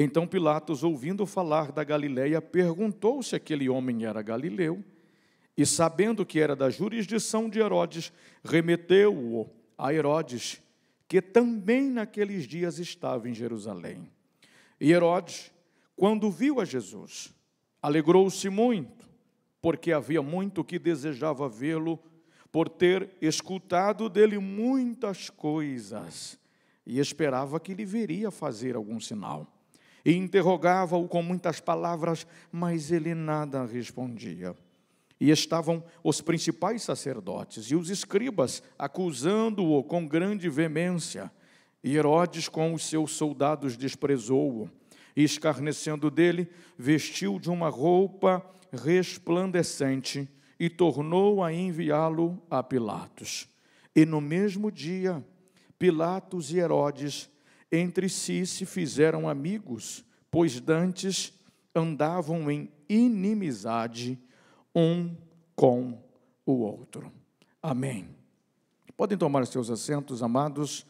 Então Pilatos, ouvindo falar da Galiléia, perguntou se aquele homem era galileu, e sabendo que era da jurisdição de Herodes, remeteu-o a Herodes, que também naqueles dias estava em Jerusalém. E Herodes, quando viu a Jesus, alegrou-se muito, porque havia muito que desejava vê-lo, por ter escutado dele muitas coisas, e esperava que lhe veria fazer algum sinal e interrogava-o com muitas palavras, mas ele nada respondia. E estavam os principais sacerdotes e os escribas acusando-o com grande veemência. E Herodes, com os seus soldados, desprezou-o e, escarnecendo dele, vestiu de uma roupa resplandecente e tornou a enviá-lo a Pilatos. E no mesmo dia, Pilatos e Herodes entre si se fizeram amigos, pois dantes andavam em inimizade um com o outro. Amém. Podem tomar seus assentos, amados.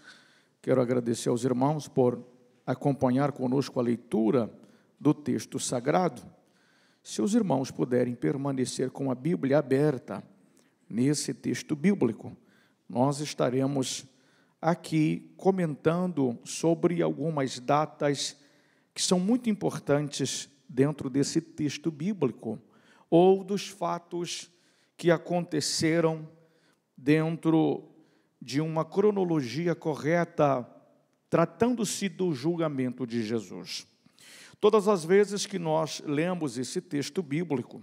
Quero agradecer aos irmãos por acompanhar conosco a leitura do texto sagrado. Se os irmãos puderem permanecer com a Bíblia aberta nesse texto bíblico, nós estaremos aqui comentando sobre algumas datas que são muito importantes dentro desse texto bíblico, ou dos fatos que aconteceram dentro de uma cronologia correta, tratando-se do julgamento de Jesus. Todas as vezes que nós lemos esse texto bíblico,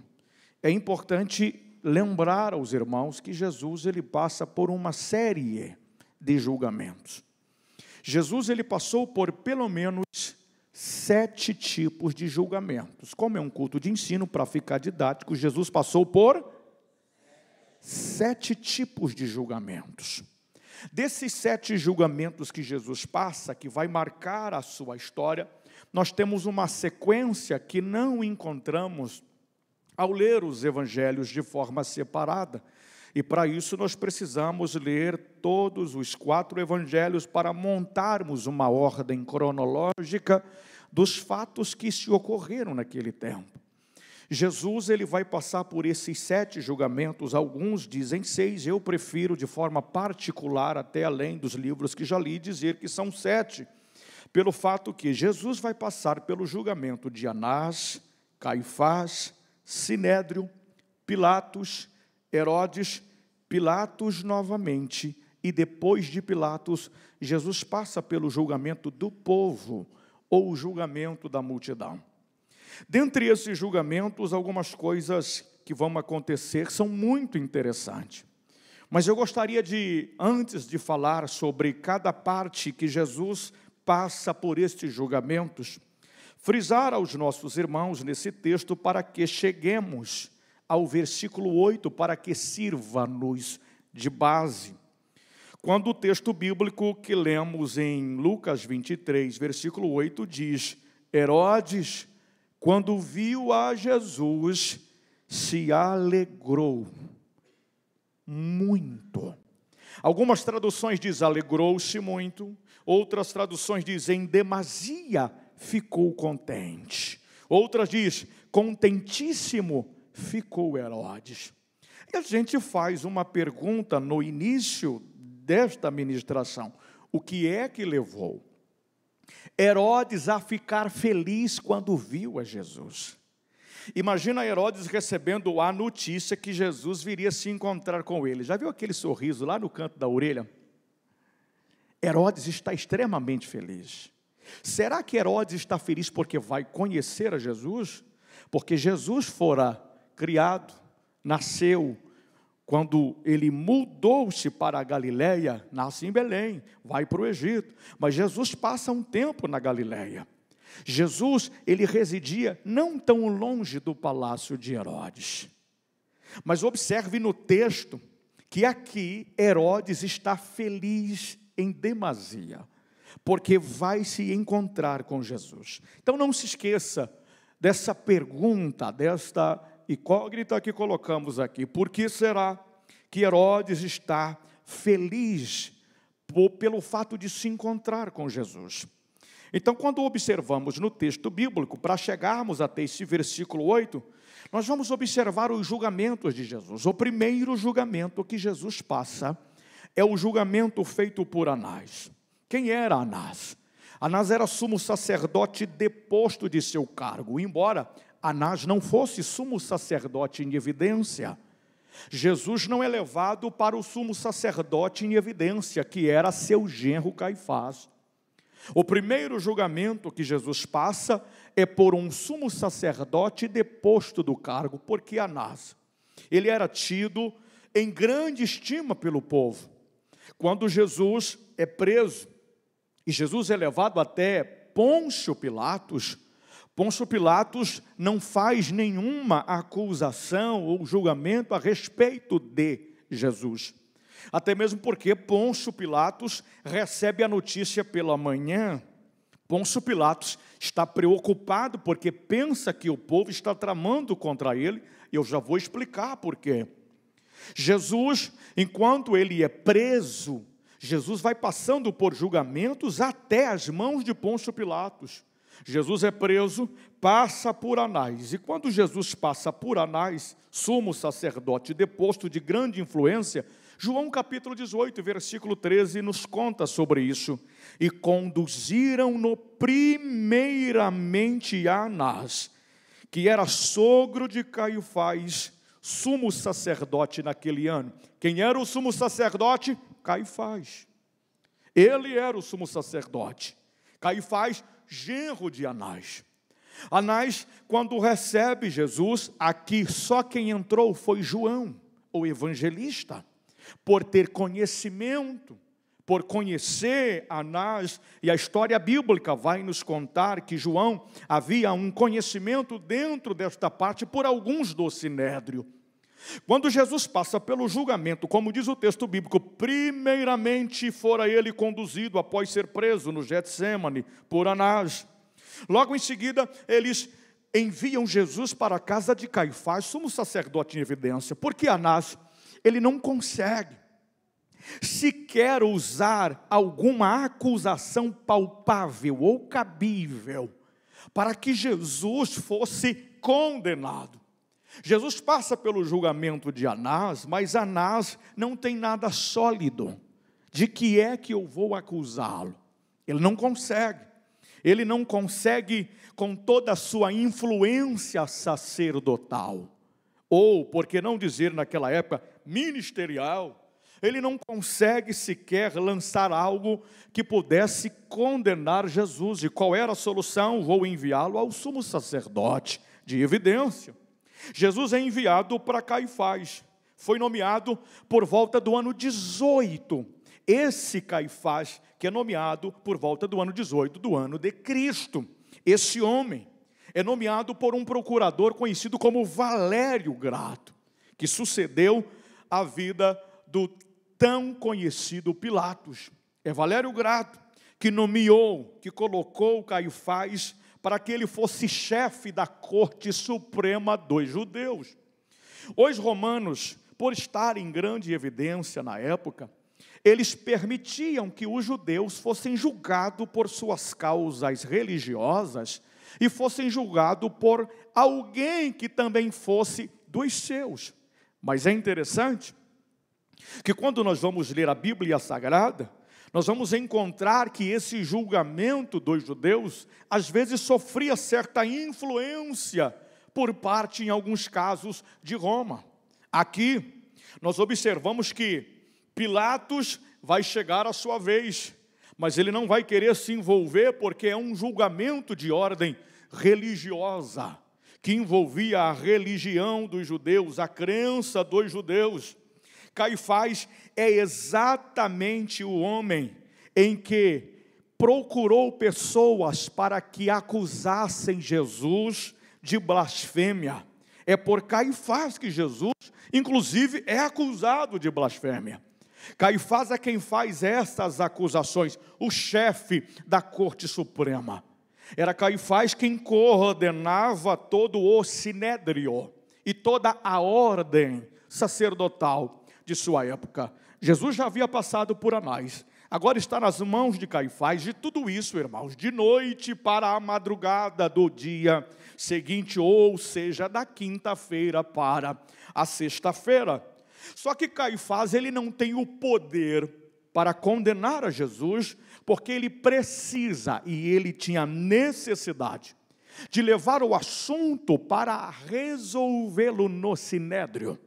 é importante lembrar aos irmãos que Jesus ele passa por uma série de julgamentos. Jesus ele passou por pelo menos sete tipos de julgamentos. Como é um culto de ensino, para ficar didático, Jesus passou por sete tipos de julgamentos. Desses sete julgamentos que Jesus passa, que vai marcar a sua história, nós temos uma sequência que não encontramos ao ler os evangelhos de forma separada. E para isso nós precisamos ler todos os quatro evangelhos para montarmos uma ordem cronológica dos fatos que se ocorreram naquele tempo. Jesus ele vai passar por esses sete julgamentos, alguns dizem seis, eu prefiro de forma particular, até além dos livros que já li, dizer que são sete, pelo fato que Jesus vai passar pelo julgamento de Anás, Caifás, Sinédrio, Pilatos, Herodes, Pilatos novamente, e depois de Pilatos, Jesus passa pelo julgamento do povo ou o julgamento da multidão. Dentre esses julgamentos, algumas coisas que vão acontecer são muito interessantes. Mas eu gostaria de, antes de falar sobre cada parte que Jesus passa por estes julgamentos, frisar aos nossos irmãos nesse texto para que cheguemos ao versículo 8, para que sirva-nos de base. Quando o texto bíblico que lemos em Lucas 23, versículo 8, diz: Herodes, quando viu a Jesus, se alegrou muito. Algumas traduções dizem alegrou-se muito, outras traduções dizem demasia ficou contente. Outras diz contentíssimo ficou Herodes. E a gente faz uma pergunta no início desta ministração: o que é que levou Herodes a ficar feliz quando viu a Jesus? Imagina Herodes recebendo a notícia que Jesus viria se encontrar com ele. Já viu aquele sorriso lá no canto da orelha? Herodes está extremamente feliz. Será que Herodes está feliz porque vai conhecer a Jesus? Porque Jesus fora criado, nasceu, quando ele mudou-se para a Galiléia, nasce em Belém, vai para o Egito, mas Jesus passa um tempo na Galiléia. Jesus, ele residia não tão longe do palácio de Herodes. Mas observe no texto que aqui Herodes está feliz em demasia, porque vai se encontrar com Jesus. Então não se esqueça dessa pergunta, desta incógnita que colocamos aqui. Por que será que Herodes está feliz pelo fato de se encontrar com Jesus? Então, quando observamos no texto bíblico, para chegarmos até esse versículo 8, nós vamos observar os julgamentos de Jesus. O primeiro julgamento que Jesus passa é o julgamento feito por Anás. Quem era Anás? Anás era sumo sacerdote deposto de seu cargo, embora Anás não fosse sumo sacerdote em evidência. Jesus não é levado para o sumo sacerdote em evidência, que era seu genro Caifás. O primeiro julgamento que Jesus passa é por um sumo sacerdote deposto do cargo, porque Anás, ele era tido em grande estima pelo povo. Quando Jesus é preso e Jesus é levado até Pôncio Pilatos, Pôncio Pilatos não faz nenhuma acusação ou julgamento a respeito de Jesus. Até mesmo porque Pôncio Pilatos recebe a notícia pela manhã. Pôncio Pilatos está preocupado porque pensa que o povo está tramando contra ele, e eu já vou explicar por quê. Jesus, enquanto ele é preso, Jesus vai passando por julgamentos até as mãos de Pôncio Pilatos. Jesus é preso, passa por Anás. E quando Jesus passa por Anás, sumo sacerdote deposto de grande influência, João capítulo 18, versículo 13, nos conta sobre isso. E conduziram-no primeiramente a Anás, que era sogro de Caifás, sumo sacerdote naquele ano. Quem era o sumo sacerdote? Caifás. Ele era o sumo sacerdote. Caifás genro de Anás. Anás, quando recebe Jesus, aqui só quem entrou foi João, o evangelista, por ter conhecimento, por conhecer Anás, e a história bíblica vai nos contar que João havia um conhecimento dentro desta parte por alguns do sinédrio. Quando Jesus passa pelo julgamento, como diz o texto bíblico, primeiramente fora ele conduzido após ser preso no Getsemane por Anás. Logo em seguida, eles enviam Jesus para a casa de Caifás, sumo sacerdote em evidência, porque Anás, ele não consegue sequer usar alguma acusação palpável ou cabível para que Jesus fosse condenado. Jesus passa pelo julgamento de Anás, mas Anás não tem nada sólido. De que é que eu vou acusá-lo? Ele não consegue. Ele não consegue, com toda a sua influência sacerdotal, ou, por que não dizer naquela época, ministerial, ele não consegue sequer lançar algo que pudesse condenar Jesus. E qual era a solução? Vou enviá-lo ao sumo sacerdote de evidência. Jesus é enviado para Caifás. Foi nomeado por volta do ano 18. Esse Caifás, que é nomeado por volta do ano 18 do ano de Cristo. Esse homem é nomeado por um procurador conhecido como Valério Grato, que sucedeu a vida do tão conhecido Pilatos. É Valério Grato que nomeou, que colocou Caifás para que ele fosse chefe da corte suprema dos judeus. Os romanos, por estar em grande evidência na época, eles permitiam que os judeus fossem julgados por suas causas religiosas e fossem julgados por alguém que também fosse dos seus. Mas é interessante que quando nós vamos ler a Bíblia Sagrada, nós vamos encontrar que esse julgamento dos judeus às vezes sofria certa influência por parte, em alguns casos, de Roma. Aqui, nós observamos que Pilatos vai chegar à sua vez, mas ele não vai querer se envolver porque é um julgamento de ordem religiosa, que envolvia a religião dos judeus, a crença dos judeus. Caifás é exatamente o homem em que procurou pessoas para que acusassem Jesus de blasfêmia. É por Caifás que Jesus, inclusive, é acusado de blasfêmia. Caifás é quem faz estas acusações, o chefe da Corte Suprema. Era Caifás quem coordenava todo o sinédrio e toda a ordem sacerdotal de sua época. Jesus já havia passado por Anás, agora está nas mãos de Caifás, de tudo isso, irmãos, de noite para a madrugada do dia seguinte, ou seja, da quinta-feira para a sexta-feira. Só que Caifás, ele não tem o poder para condenar a Jesus, porque ele precisa e ele tinha necessidade de levar o assunto para resolvê-lo no sinédrio.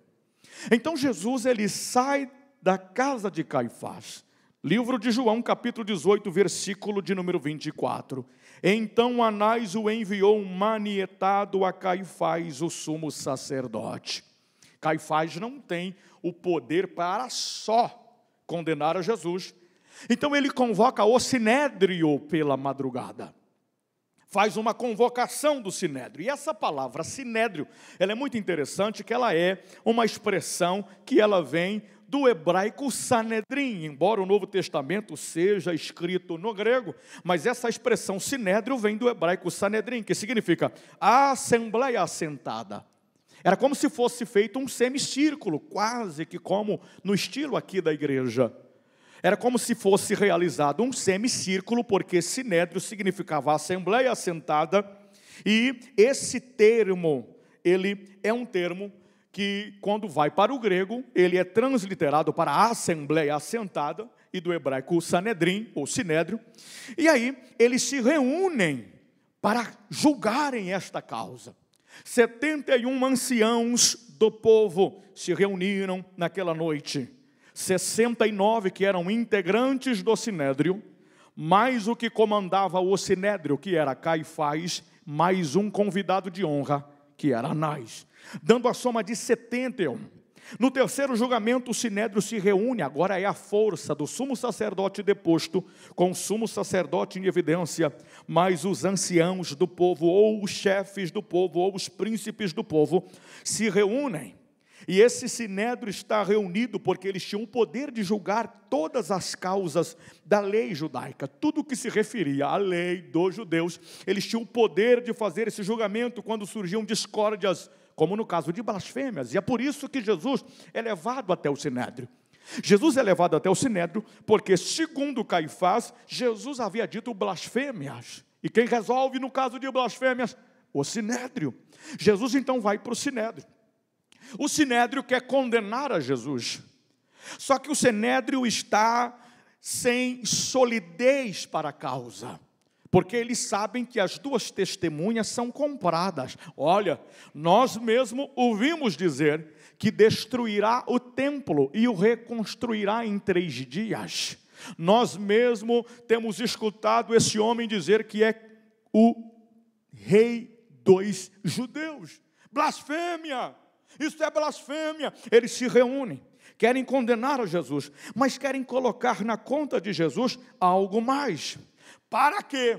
Então Jesus ele sai da casa de Caifás. Livro de João, capítulo 18, versículo de número 24. Então Anás o enviou manietado a Caifás, o sumo sacerdote. Caifás não tem o poder para só condenar a Jesus. Então ele convoca o sinédrio pela madrugada faz uma convocação do sinédrio. E essa palavra sinédrio, ela é muito interessante, que ela é uma expressão que ela vem do hebraico sanedrim, embora o Novo Testamento seja escrito no grego, mas essa expressão sinédrio vem do hebraico sanedrim, que significa a assembleia assentada. Era como se fosse feito um semicírculo, quase que como no estilo aqui da igreja. Era como se fosse realizado um semicírculo, porque sinédrio significava assembleia assentada, e esse termo, ele é um termo que quando vai para o grego, ele é transliterado para assembleia assentada, e do hebraico Sanedrim, ou Sinédrio, e aí eles se reúnem para julgarem esta causa. 71 anciãos do povo se reuniram naquela noite 69 que eram integrantes do sinédrio, mais o que comandava o sinédrio, que era Caifás, mais um convidado de honra, que era Anás, dando a soma de 71. No terceiro julgamento, o sinédrio se reúne, agora é a força do sumo sacerdote deposto, com o sumo sacerdote em evidência, mas os anciãos do povo, ou os chefes do povo, ou os príncipes do povo, se reúnem e esse sinédrio está reunido porque eles tinham o poder de julgar todas as causas da lei judaica, tudo que se referia à lei dos judeus, eles tinham o poder de fazer esse julgamento quando surgiam discórdias, como no caso de blasfêmias. E é por isso que Jesus é levado até o sinédrio. Jesus é levado até o sinédrio porque, segundo Caifás, Jesus havia dito blasfêmias. E quem resolve no caso de blasfêmias? O sinédrio. Jesus então vai para o sinédrio. O sinédrio quer condenar a Jesus. Só que o sinédrio está sem solidez para a causa porque eles sabem que as duas testemunhas são compradas. Olha, nós mesmo ouvimos dizer que destruirá o templo e o reconstruirá em três dias. Nós mesmo temos escutado esse homem dizer que é o rei dos judeus. Blasfêmia! isso é blasfêmia. Eles se reúnem, querem condenar a Jesus, mas querem colocar na conta de Jesus algo mais. Para que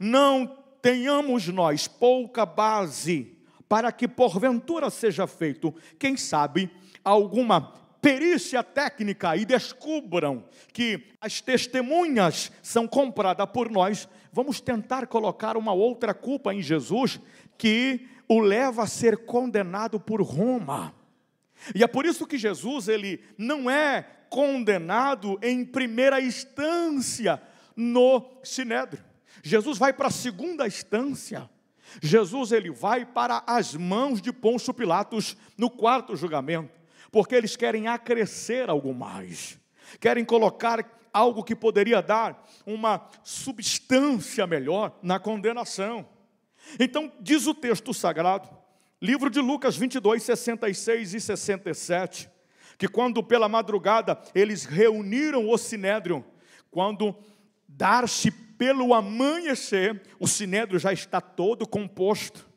não tenhamos nós pouca base, para que porventura seja feito, quem sabe, alguma perícia técnica e descubram que as testemunhas são compradas por nós, vamos tentar colocar uma outra culpa em Jesus que o leva a ser condenado por Roma. E é por isso que Jesus ele não é condenado em primeira instância no Sinédrio. Jesus vai para a segunda instância. Jesus ele vai para as mãos de Pôncio Pilatos no quarto julgamento, porque eles querem acrescer algo mais. Querem colocar algo que poderia dar uma substância melhor na condenação. Então, diz o texto sagrado, livro de Lucas 22, 66 e 67, que quando pela madrugada eles reuniram o sinédrio, quando dar-se pelo amanhecer, o sinédrio já está todo composto.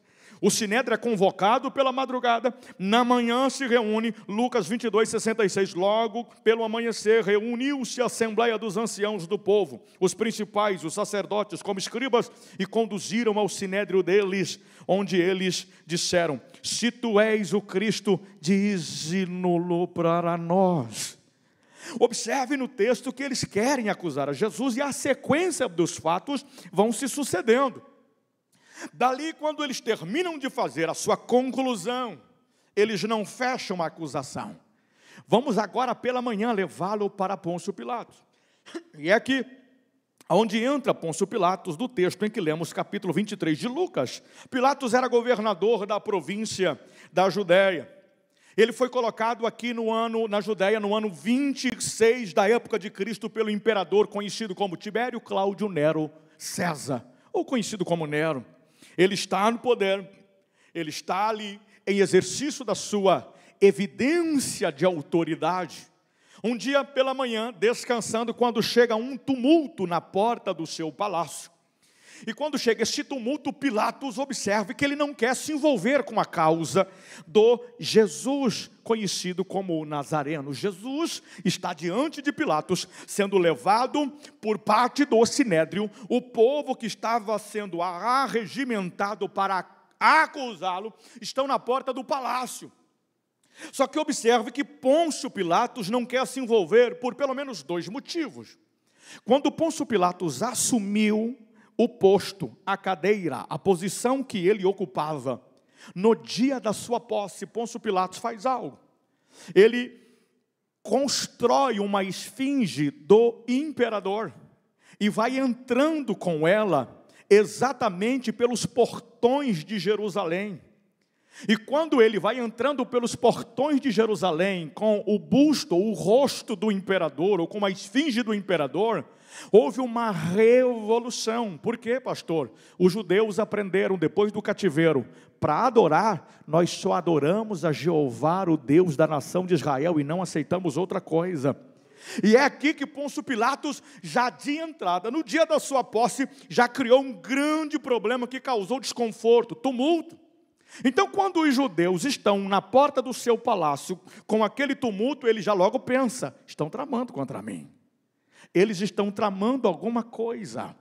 O sinédrio é convocado pela madrugada, na manhã se reúne, Lucas 22, 66. Logo pelo amanhecer, reuniu-se a assembleia dos anciãos do povo, os principais, os sacerdotes, como escribas, e conduziram ao sinédrio deles, onde eles disseram: Se tu és o Cristo, dize-no-lo para nós. Observe no texto que eles querem acusar a Jesus e a sequência dos fatos vão se sucedendo. Dali, quando eles terminam de fazer a sua conclusão, eles não fecham a acusação. Vamos agora pela manhã levá-lo para Pôncio Pilatos. E é aqui onde entra Pôncio Pilatos do texto em que lemos capítulo 23 de Lucas. Pilatos era governador da província da Judéia. Ele foi colocado aqui no ano na Judéia no ano 26 da época de Cristo pelo imperador conhecido como Tibério Cláudio Nero César, ou conhecido como Nero. Ele está no poder, ele está ali em exercício da sua evidência de autoridade. Um dia pela manhã, descansando, quando chega um tumulto na porta do seu palácio, e quando chega este tumulto, Pilatos observa que ele não quer se envolver com a causa do Jesus, conhecido como o Nazareno. Jesus está diante de Pilatos, sendo levado por parte do Sinédrio, o povo que estava sendo arregimentado para acusá-lo, estão na porta do palácio. Só que observe que Pôncio Pilatos não quer se envolver por pelo menos dois motivos. Quando Pôncio Pilatos assumiu o posto, a cadeira, a posição que ele ocupava. No dia da sua posse, Pôncio Pilatos faz algo. Ele constrói uma esfinge do imperador e vai entrando com ela exatamente pelos portões de Jerusalém. E quando ele vai entrando pelos portões de Jerusalém com o busto, o rosto do imperador, ou com a esfinge do imperador, Houve uma revolução. Por quê, pastor? Os judeus aprenderam depois do cativeiro, para adorar, nós só adoramos a Jeová, o Deus da nação de Israel, e não aceitamos outra coisa. E é aqui que Ponço Pilatos, já de entrada, no dia da sua posse, já criou um grande problema que causou desconforto, tumulto. Então, quando os judeus estão na porta do seu palácio com aquele tumulto, ele já logo pensa: estão tramando contra mim. Eles estão tramando alguma coisa.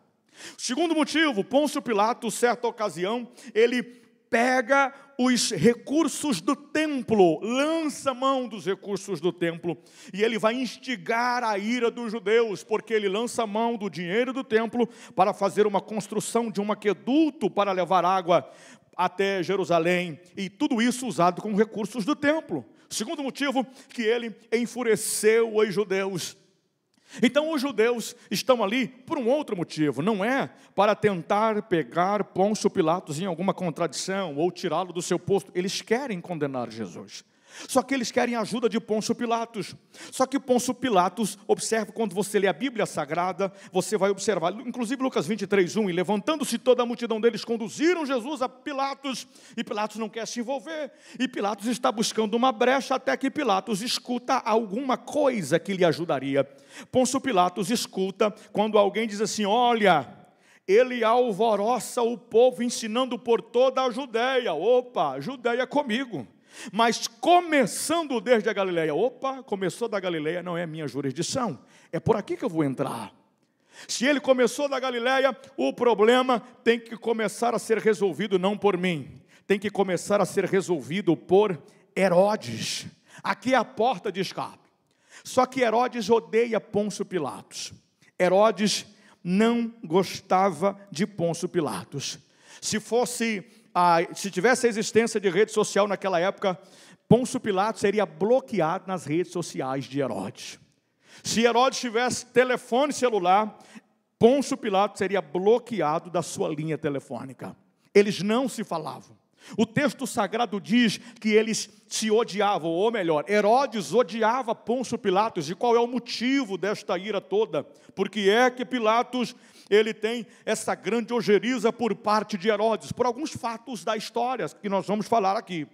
Segundo motivo, Pôncio Pilato, certa ocasião, ele pega os recursos do templo, lança mão dos recursos do templo, e ele vai instigar a ira dos judeus, porque ele lança mão do dinheiro do templo para fazer uma construção de um aqueduto para levar água até Jerusalém, e tudo isso usado com recursos do templo. Segundo motivo, que ele enfureceu os judeus então os judeus estão ali por um outro motivo, não é para tentar pegar Pôncio Pilatos em alguma contradição ou tirá-lo do seu posto, eles querem condenar Jesus. Só que eles querem ajuda de Pôncio Pilatos. Só que Pôncio Pilatos, observa quando você lê a Bíblia Sagrada, você vai observar, inclusive Lucas 23, 1, e levantando-se toda a multidão deles, conduziram Jesus a Pilatos, e Pilatos não quer se envolver, e Pilatos está buscando uma brecha até que Pilatos escuta alguma coisa que lhe ajudaria. Pôncio Pilatos escuta quando alguém diz assim: Olha, ele alvoroça o povo ensinando por toda a Judéia. Opa, Judéia comigo. Mas começando desde a Galileia, opa, começou da Galileia, não é minha jurisdição, é por aqui que eu vou entrar. Se ele começou da Galileia, o problema tem que começar a ser resolvido não por mim, tem que começar a ser resolvido por Herodes. Aqui é a porta de escape. Só que Herodes odeia Pôncio Pilatos. Herodes não gostava de Pôncio Pilatos. Se fosse ah, se tivesse a existência de rede social naquela época, Pôncio Pilatos seria bloqueado nas redes sociais de Herodes. Se Herodes tivesse telefone celular, Pôncio Pilatos seria bloqueado da sua linha telefônica. Eles não se falavam. O texto sagrado diz que eles se odiavam, ou melhor, Herodes odiava Pôncio Pilatos, e qual é o motivo desta ira toda? Porque é que Pilatos ele tem essa grande ojeriza por parte de Herodes, por alguns fatos da história que nós vamos falar aqui.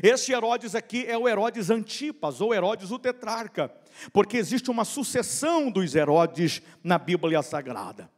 Este Herodes aqui é o Herodes Antipas, ou Herodes o Tetrarca, porque existe uma sucessão dos Herodes na Bíblia Sagrada.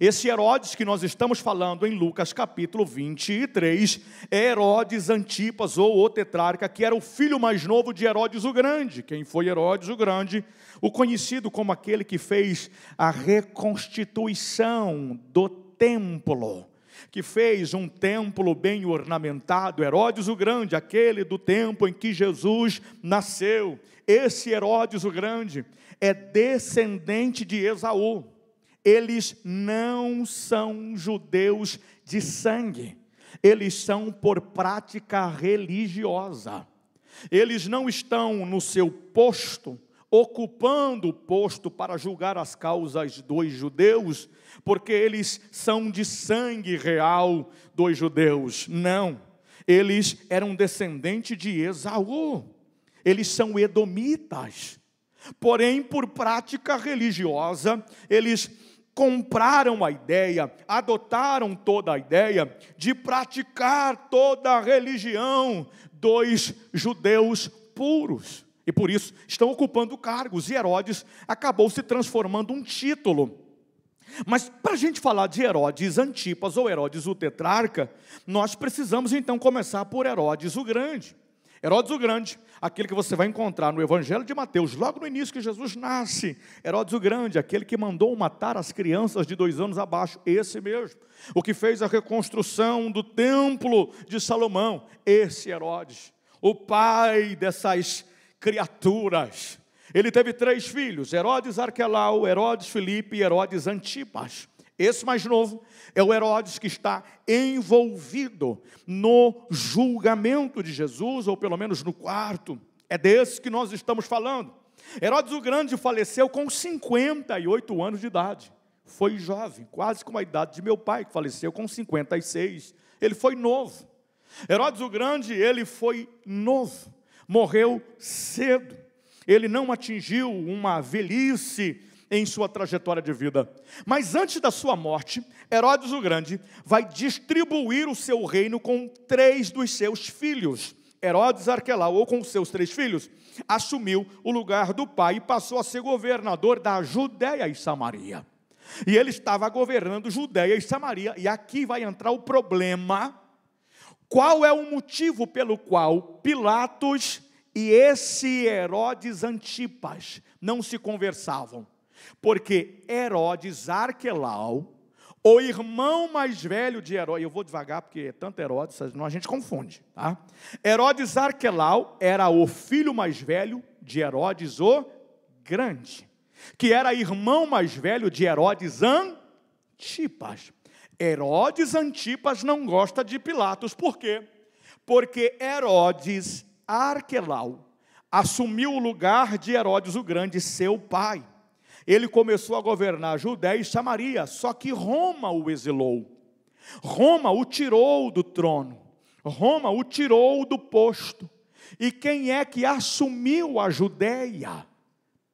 Esse Herodes que nós estamos falando em Lucas capítulo 23 é Herodes Antipas ou o tetrarca, que era o filho mais novo de Herodes o Grande. Quem foi Herodes o Grande? O conhecido como aquele que fez a reconstituição do templo que fez um templo bem ornamentado, Herodes o Grande, aquele do tempo em que Jesus nasceu. Esse Herodes o Grande é descendente de Esaú eles não são judeus de sangue, eles são por prática religiosa. Eles não estão no seu posto, ocupando o posto para julgar as causas dos judeus, porque eles são de sangue real dos judeus. Não, eles eram descendentes de Esaú, eles são edomitas. Porém, por prática religiosa, eles compraram a ideia, adotaram toda a ideia de praticar toda a religião dos judeus puros. E por isso estão ocupando cargos. E Herodes acabou se transformando um título. Mas para a gente falar de Herodes Antipas ou Herodes o Tetrarca, nós precisamos então começar por Herodes o Grande. Herodes o Grande, aquele que você vai encontrar no Evangelho de Mateus, logo no início que Jesus nasce. Herodes o Grande, aquele que mandou matar as crianças de dois anos abaixo, esse mesmo. O que fez a reconstrução do templo de Salomão, esse Herodes, o pai dessas criaturas. Ele teve três filhos: Herodes Arquelau, Herodes Filipe e Herodes Antipas. Esse mais novo é o Herodes que está envolvido no julgamento de Jesus, ou pelo menos no quarto. É desse que nós estamos falando. Herodes o Grande faleceu com 58 anos de idade. Foi jovem, quase com a idade de meu pai, que faleceu com 56. Ele foi novo. Herodes o Grande, ele foi novo. Morreu cedo. Ele não atingiu uma velhice em sua trajetória de vida. Mas antes da sua morte, Herodes o Grande vai distribuir o seu reino com três dos seus filhos. Herodes Arquelau, ou com seus três filhos, assumiu o lugar do pai e passou a ser governador da Judéia e Samaria. E ele estava governando Judéia e Samaria, e aqui vai entrar o problema. Qual é o motivo pelo qual Pilatos e esse Herodes Antipas não se conversavam? Porque Herodes Arquelau, o irmão mais velho de Herodes, eu vou devagar porque é tanto Herodes, senão a gente confunde, tá? Herodes Arquelau era o filho mais velho de Herodes o Grande, que era irmão mais velho de Herodes Antipas. Herodes Antipas não gosta de Pilatos, por quê? Porque Herodes Arquelau assumiu o lugar de Herodes o Grande, seu pai ele começou a governar Judéia e Samaria, só que Roma o exilou. Roma o tirou do trono. Roma o tirou do posto. E quem é que assumiu a Judéia?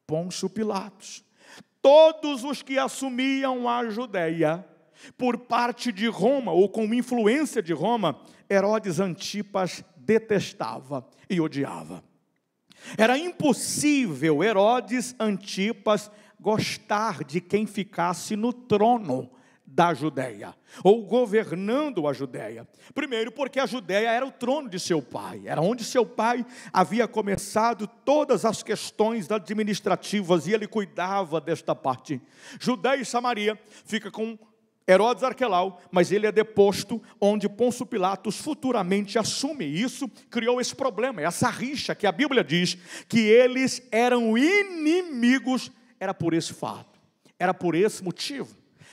Pôncio Pilatos. Todos os que assumiam a Judéia por parte de Roma ou com influência de Roma, Herodes Antipas detestava e odiava. Era impossível Herodes Antipas gostar de quem ficasse no trono da Judéia, ou governando a Judéia. Primeiro, porque a Judéia era o trono de seu pai, era onde seu pai havia começado todas as questões administrativas e ele cuidava desta parte. Judéia e Samaria fica com Herodes Arquelau, mas ele é deposto, onde Ponço Pilatos futuramente assume isso, criou esse problema, é essa rixa que a Bíblia diz que eles eram inimigos era por esse fato, era por esse motivo,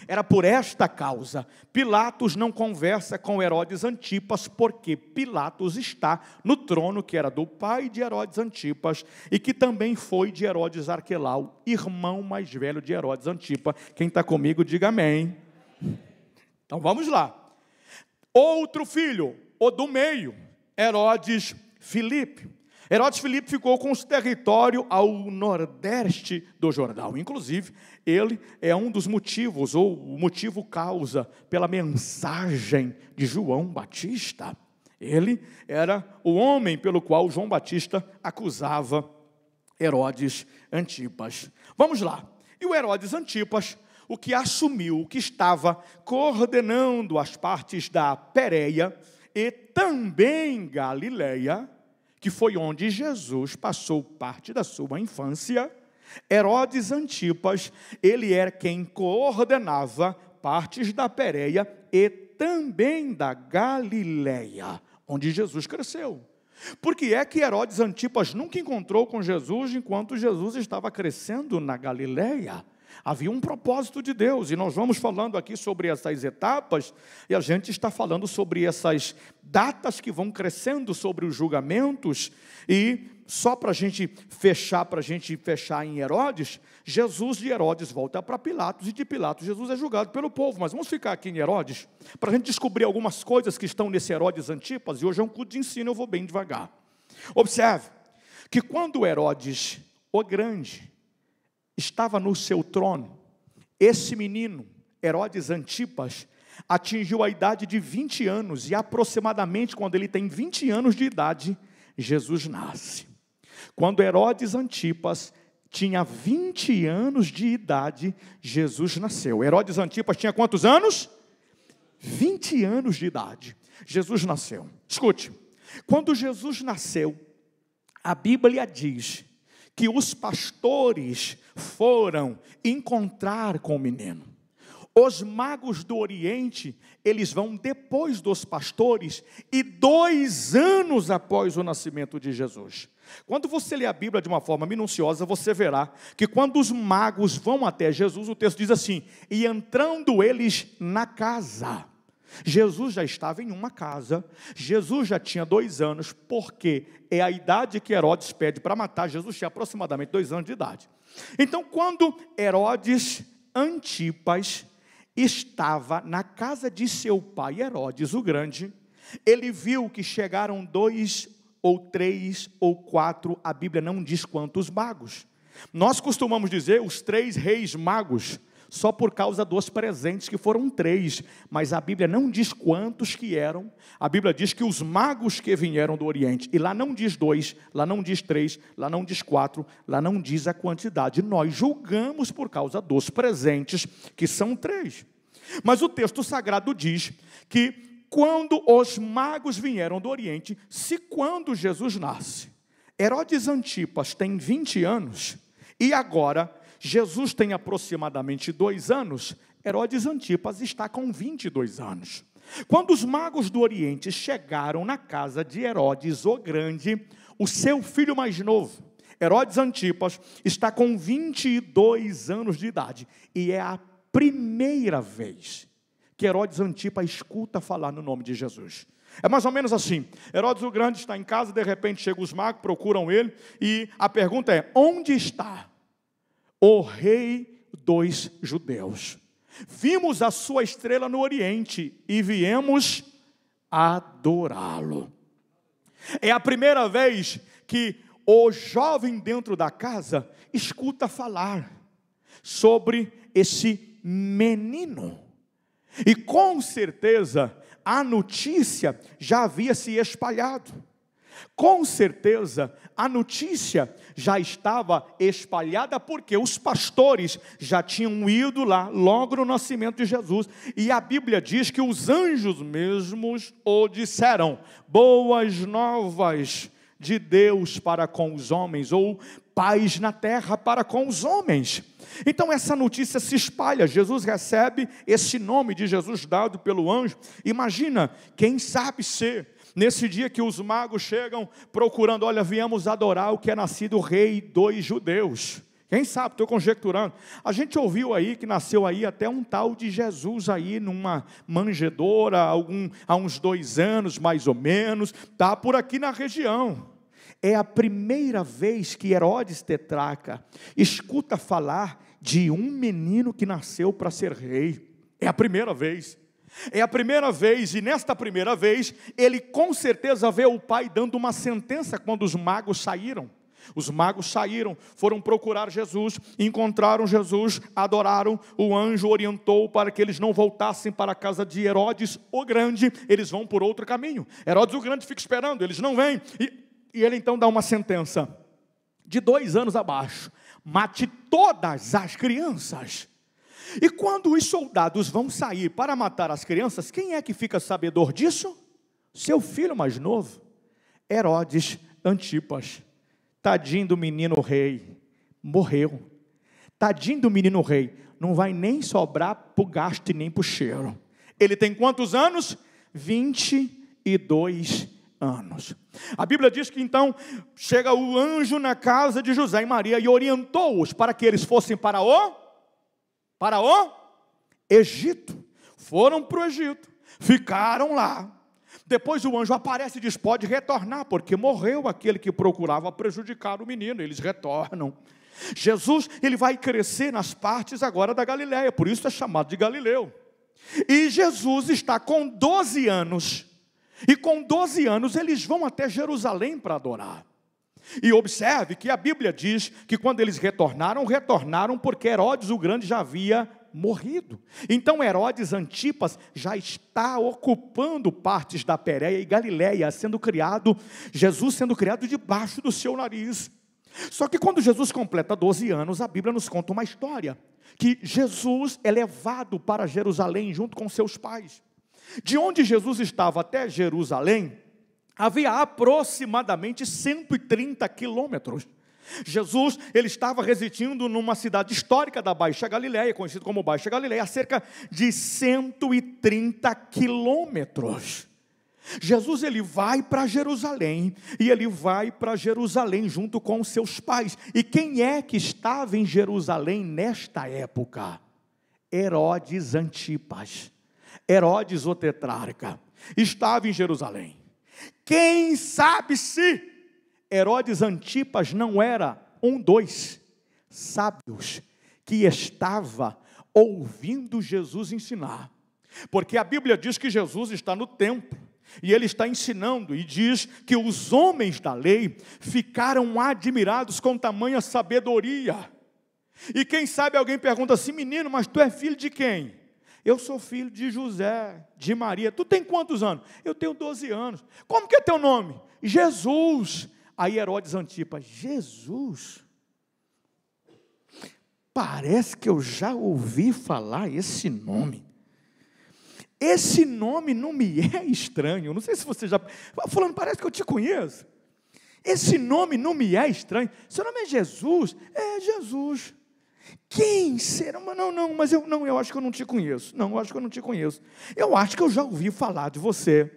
era por esta causa. Pilatos não conversa com Herodes Antipas, porque Pilatos está no trono que era do pai de Herodes Antipas e que também foi de Herodes Arquelau, irmão mais velho de Herodes Antipas. Quem está comigo, diga amém. Então vamos lá. Outro filho, o do meio, Herodes Filipe. Herodes Filipe ficou com os territórios ao nordeste do Jordão. Inclusive, ele é um dos motivos, ou o motivo causa, pela mensagem de João Batista. Ele era o homem pelo qual João Batista acusava Herodes Antipas. Vamos lá. E o Herodes Antipas, o que assumiu, o que estava coordenando as partes da Pérea e também Galileia, que foi onde Jesus passou parte da sua infância, Herodes Antipas, ele era quem coordenava partes da Pérea e também da Galileia, onde Jesus cresceu. Por que é que Herodes Antipas nunca encontrou com Jesus enquanto Jesus estava crescendo na Galileia? Havia um propósito de Deus, e nós vamos falando aqui sobre essas etapas, e a gente está falando sobre essas datas que vão crescendo sobre os julgamentos, e só para a gente fechar, para a gente fechar em Herodes, Jesus de Herodes volta para Pilatos, e de Pilatos Jesus é julgado pelo povo. Mas vamos ficar aqui em Herodes, para a gente descobrir algumas coisas que estão nesse Herodes Antipas, e hoje é um culto de ensino, eu vou bem devagar. Observe que quando Herodes o Grande estava no seu trono. Esse menino, Herodes Antipas, atingiu a idade de 20 anos, e aproximadamente quando ele tem 20 anos de idade, Jesus nasce. Quando Herodes Antipas tinha 20 anos de idade, Jesus nasceu. Herodes Antipas tinha quantos anos? 20 anos de idade. Jesus nasceu. Escute, quando Jesus nasceu, a Bíblia diz que os pastores foram encontrar com o menino. Os magos do Oriente, eles vão depois dos pastores e dois anos após o nascimento de Jesus. Quando você lê a Bíblia de uma forma minuciosa, você verá que quando os magos vão até Jesus, o texto diz assim: e entrando eles na casa. Jesus já estava em uma casa, Jesus já tinha dois anos, porque é a idade que Herodes pede para matar, Jesus tinha aproximadamente dois anos de idade. Então, quando Herodes Antipas estava na casa de seu pai Herodes o Grande, ele viu que chegaram dois ou três ou quatro, a Bíblia não diz quantos magos. Nós costumamos dizer os três reis magos, só por causa dos presentes, que foram três, mas a Bíblia não diz quantos que eram, a Bíblia diz que os magos que vieram do Oriente, e lá não diz dois, lá não diz três, lá não diz quatro, lá não diz a quantidade, nós julgamos por causa dos presentes, que são três. Mas o texto sagrado diz que quando os magos vieram do Oriente, se quando Jesus nasce. Herodes Antipas tem 20 anos e agora Jesus tem aproximadamente dois anos, Herodes Antipas está com 22 anos. Quando os magos do Oriente chegaram na casa de Herodes o Grande, o seu filho mais novo, Herodes Antipas, está com 22 anos de idade e é a primeira vez que Herodes Antipas escuta falar no nome de Jesus. É mais ou menos assim: Herodes o Grande está em casa, de repente chegam os magos, procuram ele, e a pergunta é: onde está o rei dos judeus. Vimos a sua estrela no oriente e viemos adorá-lo. É a primeira vez que o jovem dentro da casa escuta falar sobre esse menino. E com certeza a notícia já havia se espalhado. Com certeza, a notícia já estava espalhada porque os pastores já tinham ido lá logo no nascimento de Jesus, e a Bíblia diz que os anjos mesmos o disseram: Boas novas de Deus para com os homens, ou paz na terra para com os homens. Então essa notícia se espalha, Jesus recebe esse nome de Jesus dado pelo anjo. Imagina, quem sabe ser. Nesse dia que os magos chegam procurando, olha, viemos adorar o que é nascido rei dos judeus. Quem sabe, estou conjecturando. A gente ouviu aí que nasceu aí até um tal de Jesus aí numa manjedoura algum, há uns dois anos, mais ou menos, está por aqui na região. É a primeira vez que Herodes Tetraca escuta falar de um menino que nasceu para ser rei. É a primeira vez. É a primeira vez, e nesta primeira vez, ele com certeza vê o pai dando uma sentença quando os magos saíram. Os magos saíram, foram procurar Jesus, encontraram Jesus, adoraram. O anjo orientou para que eles não voltassem para a casa de Herodes o Grande, eles vão por outro caminho. Herodes o Grande fica esperando, eles não vêm. E, e ele então dá uma sentença de dois anos abaixo: mate todas as crianças. E quando os soldados vão sair para matar as crianças, quem é que fica sabedor disso? Seu filho mais novo, Herodes Antipas. Tadinho do menino rei, morreu. Tadinho do menino rei, não vai nem sobrar para o gasto e nem para o cheiro. Ele tem quantos anos? 22 anos anos. A Bíblia diz que então chega o anjo na casa de José e Maria e orientou-os para que eles fossem para o para o Egito. Foram para o Egito, ficaram lá. Depois o anjo aparece e diz: pode retornar, porque morreu aquele que procurava prejudicar o menino. Eles retornam. Jesus ele vai crescer nas partes agora da Galiléia, por isso é chamado de Galileu. E Jesus está com 12 anos, e com 12 anos eles vão até Jerusalém para adorar. E observe que a Bíblia diz que quando eles retornaram, retornaram porque Herodes o Grande já havia morrido. Então Herodes Antipas já está ocupando partes da Pérea e Galiléia, sendo criado, Jesus sendo criado debaixo do seu nariz. Só que quando Jesus completa 12 anos, a Bíblia nos conta uma história, que Jesus é levado para Jerusalém junto com seus pais. De onde Jesus estava até Jerusalém, havia aproximadamente 130 quilômetros. Jesus ele estava residindo numa cidade histórica da Baixa Galileia, conhecida como Baixa Galileia, a cerca de 130 quilômetros. Jesus ele vai para Jerusalém e ele vai para Jerusalém junto com seus pais. E quem é que estava em Jerusalém nesta época? Herodes Antipas, Herodes o tetrarca, estava em Jerusalém. Quem sabe se Herodes Antipas não era um dois sábios que estava ouvindo Jesus ensinar. Porque a Bíblia diz que Jesus está no templo e ele está ensinando e diz que os homens da lei ficaram admirados com tamanha sabedoria. E quem sabe alguém pergunta assim: "Menino, mas tu é filho de quem?" Eu sou filho de José, de Maria. Tu tem quantos anos? Eu tenho 12 anos. Como que é teu nome? Jesus. Aí Herodes Antipas, Jesus, parece que eu já ouvi falar esse nome. Esse nome não me é estranho. Não sei se você já. falando parece que eu te conheço. Esse nome não me é estranho. Seu nome é Jesus? É Jesus. Quem será? Não, não, mas eu não, eu acho que eu não te conheço. Não, eu acho que eu não te conheço. Eu acho que eu já ouvi falar de você.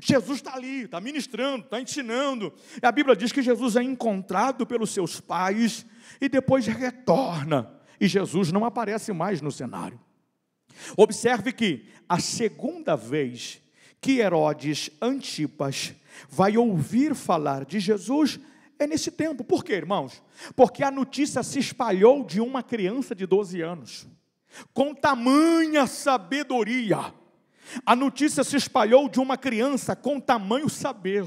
Jesus está ali, está ministrando, está ensinando. E A Bíblia diz que Jesus é encontrado pelos seus pais e depois retorna. E Jesus não aparece mais no cenário. Observe que a segunda vez que Herodes Antipas vai ouvir falar de Jesus é nesse tempo. Por quê, irmãos? Porque a notícia se espalhou de uma criança de 12 anos, com tamanha sabedoria a notícia se espalhou de uma criança com tamanho saber.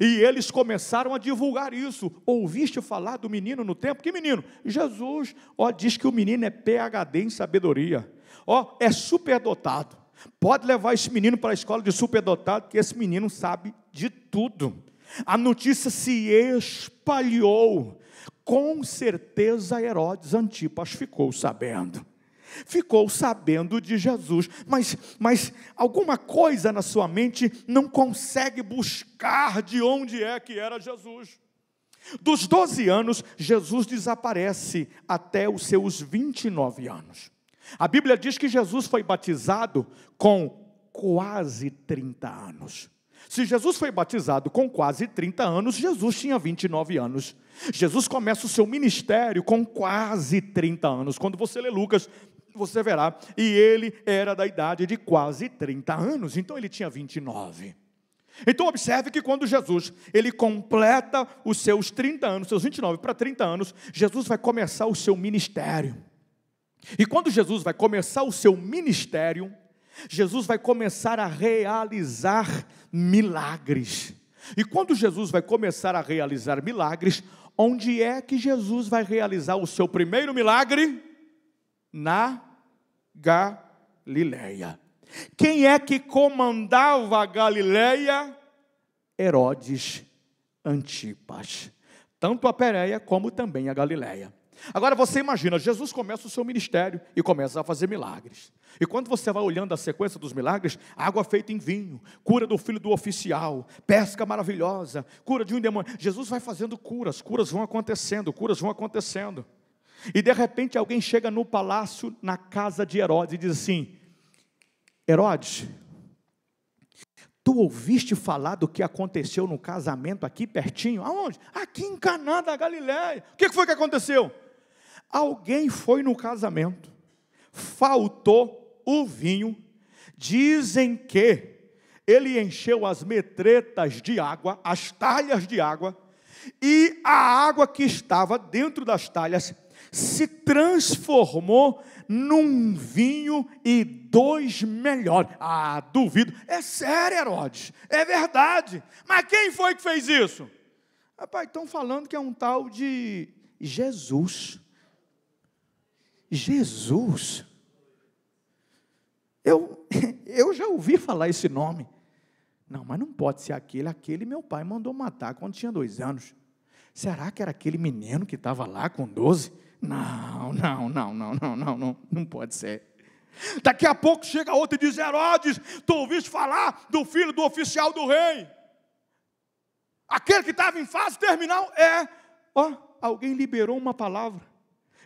E eles começaram a divulgar isso. Ouviste falar do menino no tempo? Que menino? Jesus. Ó, diz que o menino é PhD em sabedoria. Ó, é superdotado. Pode levar esse menino para a escola de superdotado, que esse menino sabe de tudo. A notícia se espalhou. Com certeza Herodes Antipas ficou sabendo ficou sabendo de Jesus, mas, mas alguma coisa na sua mente não consegue buscar de onde é que era Jesus. Dos 12 anos, Jesus desaparece até os seus 29 anos. A Bíblia diz que Jesus foi batizado com quase 30 anos. Se Jesus foi batizado com quase 30 anos, Jesus tinha 29 anos. Jesus começa o seu ministério com quase 30 anos. Quando você lê Lucas, você verá, e ele era da idade de quase 30 anos, então ele tinha 29. Então observe que quando Jesus, ele completa os seus 30 anos, seus 29 para 30 anos, Jesus vai começar o seu ministério. E quando Jesus vai começar o seu ministério, Jesus vai começar a realizar milagres. E quando Jesus vai começar a realizar milagres, onde é que Jesus vai realizar o seu primeiro milagre? na Galileia. Quem é que comandava a Galileia? Herodes Antipas. Tanto a Pérea como também a Galileia. Agora você imagina, Jesus começa o seu ministério e começa a fazer milagres. E quando você vai olhando a sequência dos milagres, água feita em vinho, cura do filho do oficial, pesca maravilhosa, cura de um demônio. Jesus vai fazendo curas, curas vão acontecendo, curas vão acontecendo. E de repente alguém chega no palácio, na casa de Herodes, e diz assim: Herodes, tu ouviste falar do que aconteceu no casamento aqui pertinho? Aonde? Aqui em Caná da Galiléia. O que foi que aconteceu? Alguém foi no casamento, faltou o vinho, dizem que ele encheu as metretas de água, as talhas de água, e a água que estava dentro das talhas se transformou num vinho e dois melhores. Ah, duvido. É sério, Herodes. É verdade. Mas quem foi que fez isso? Rapaz, estão falando que é um tal de Jesus. Jesus. Eu, eu já ouvi falar esse nome. Não, mas não pode ser aquele. Aquele meu pai mandou matar quando tinha dois anos. Será que era aquele menino que estava lá com 12? Não, não, não, não, não, não, não, não pode ser. Daqui a pouco chega outro e diz: Herodes, tu ouviste falar do filho do oficial do rei? Aquele que estava em fase terminal é. Ó, alguém liberou uma palavra.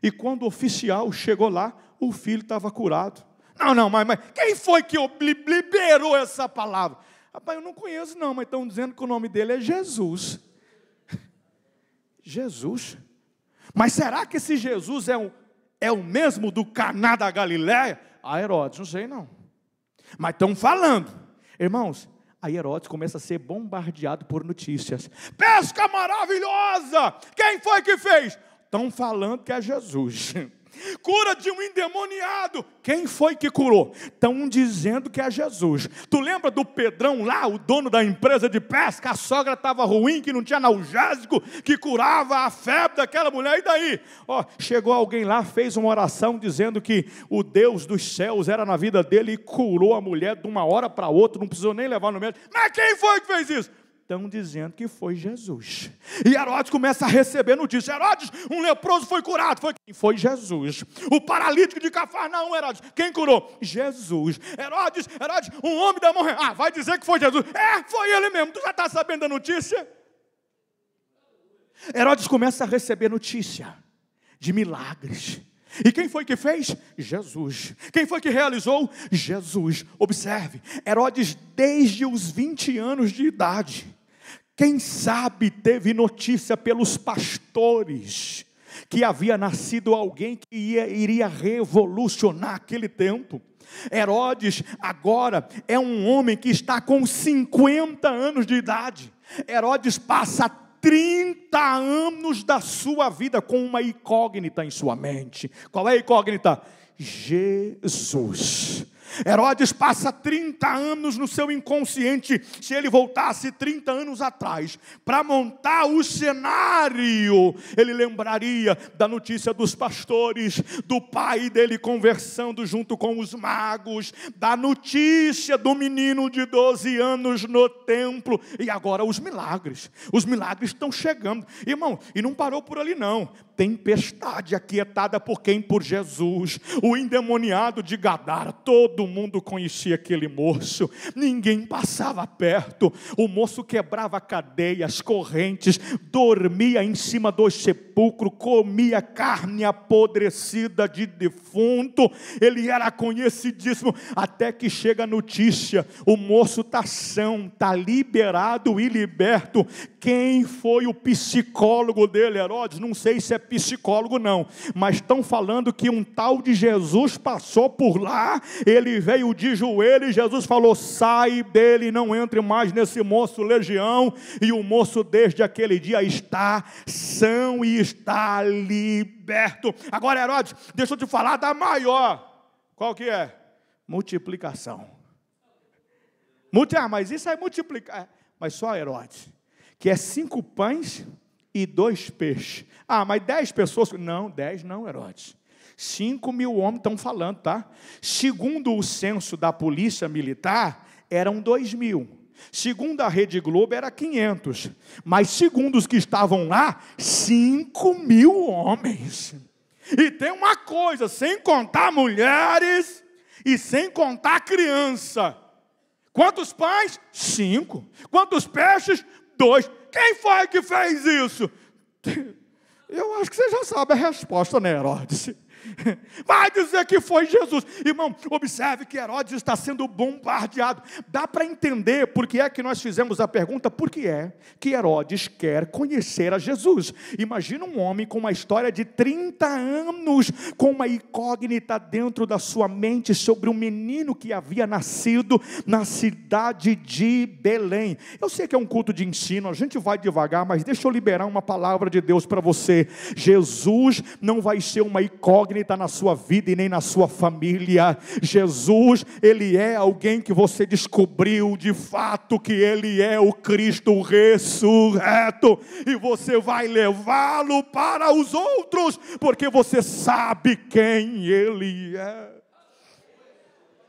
E quando o oficial chegou lá, o filho estava curado. Não, não, mas, mas quem foi que liberou essa palavra? Rapaz, eu não conheço, não, mas estão dizendo que o nome dele é Jesus. Jesus. Mas será que esse Jesus é, um, é o mesmo do Caná da Galiléia? Ah, Herodes, não sei não. Mas estão falando. Irmãos, aí Herodes começa a ser bombardeado por notícias. Pesca maravilhosa! Quem foi que fez? Estão falando que é Jesus. cura de um endemoniado. Quem foi que curou? Estão dizendo que é Jesus. Tu lembra do Pedrão lá, o dono da empresa de pesca? A sogra estava ruim, que não tinha analgésico, que curava a febre daquela mulher. E daí? Ó, oh, chegou alguém lá, fez uma oração dizendo que o Deus dos céus era na vida dele e curou a mulher de uma hora para outra, não precisou nem levar no médico. Mas quem foi que fez isso? estão dizendo que foi Jesus. E Herodes começa a receber notícias. Herodes, um leproso foi curado. Foi quem? Foi Jesus. O paralítico de Cafarnaum, Herodes. Quem curou? Jesus. Herodes, Herodes, um homem da morrer. Ah, vai dizer que foi Jesus. É, foi ele mesmo. Tu já está sabendo da notícia? Herodes começa a receber notícia de milagres. E quem foi que fez? Jesus. Quem foi que realizou? Jesus. Observe, Herodes, desde os 20 anos de idade, quem sabe teve notícia pelos pastores que havia nascido alguém que ia, iria revolucionar aquele tempo. Herodes agora é um homem que está com 50 anos de idade. Herodes passa 30 anos da sua vida com uma incógnita em sua mente. Qual é a incógnita? Jesus. Herodes passa 30 anos no seu inconsciente, se ele voltasse 30 anos atrás, para montar o cenário, ele lembraria da notícia dos pastores, do pai dele conversando junto com os magos, da notícia do menino de 12 anos no templo, e agora os milagres. Os milagres estão chegando. Irmão, e não parou por ali não. Tempestade aquietada por quem? Por Jesus. O endemoniado de Gadara, todo Todo mundo conhecia aquele moço, ninguém passava perto. O moço quebrava cadeias, correntes, dormia em cima do sepulcro, comia carne apodrecida de defunto. Ele era conhecidíssimo, até que chega a notícia: o moço está são, está liberado e liberto. Quem foi o psicólogo dele, Herodes? Não sei se é psicólogo, não, mas estão falando que um tal de Jesus passou por lá, ele ele veio de joelho e Jesus falou: sai dele, não entre mais nesse moço legião. E o moço, desde aquele dia, está são e está liberto. Agora, Herodes, deixa eu te falar da maior. Qual que é? Multiplicação. ah, mas isso é multiplicar. Mas só Herodes, que é cinco pães e dois peixes. Ah, mas dez pessoas. Não, dez não, Herodes. 5 mil homens estão falando, tá? Segundo o censo da polícia militar, eram 2 mil. Segundo a Rede Globo, era 500. Mas segundo os que estavam lá, 5 mil homens. E tem uma coisa, sem contar mulheres e sem contar criança. Quantos pais? Cinco. Quantos peixes? Dois. Quem foi que fez isso? Eu acho que você já sabe a resposta, né, Herodes? Vai dizer que foi Jesus. Irmão, observe que Herodes está sendo bombardeado. Dá para entender por que é que nós fizemos a pergunta, por que é que Herodes quer conhecer a Jesus? Imagina um homem com uma história de 30 anos, com uma incógnita dentro da sua mente sobre um menino que havia nascido na cidade de Belém. Eu sei que é um culto de ensino, a gente vai devagar, mas deixa eu liberar uma palavra de Deus para você. Jesus não vai ser uma incógnita está na sua vida e nem na sua família. Jesus, ele é alguém que você descobriu de fato que ele é o Cristo ressurreto e você vai levá-lo para os outros, porque você sabe quem ele é.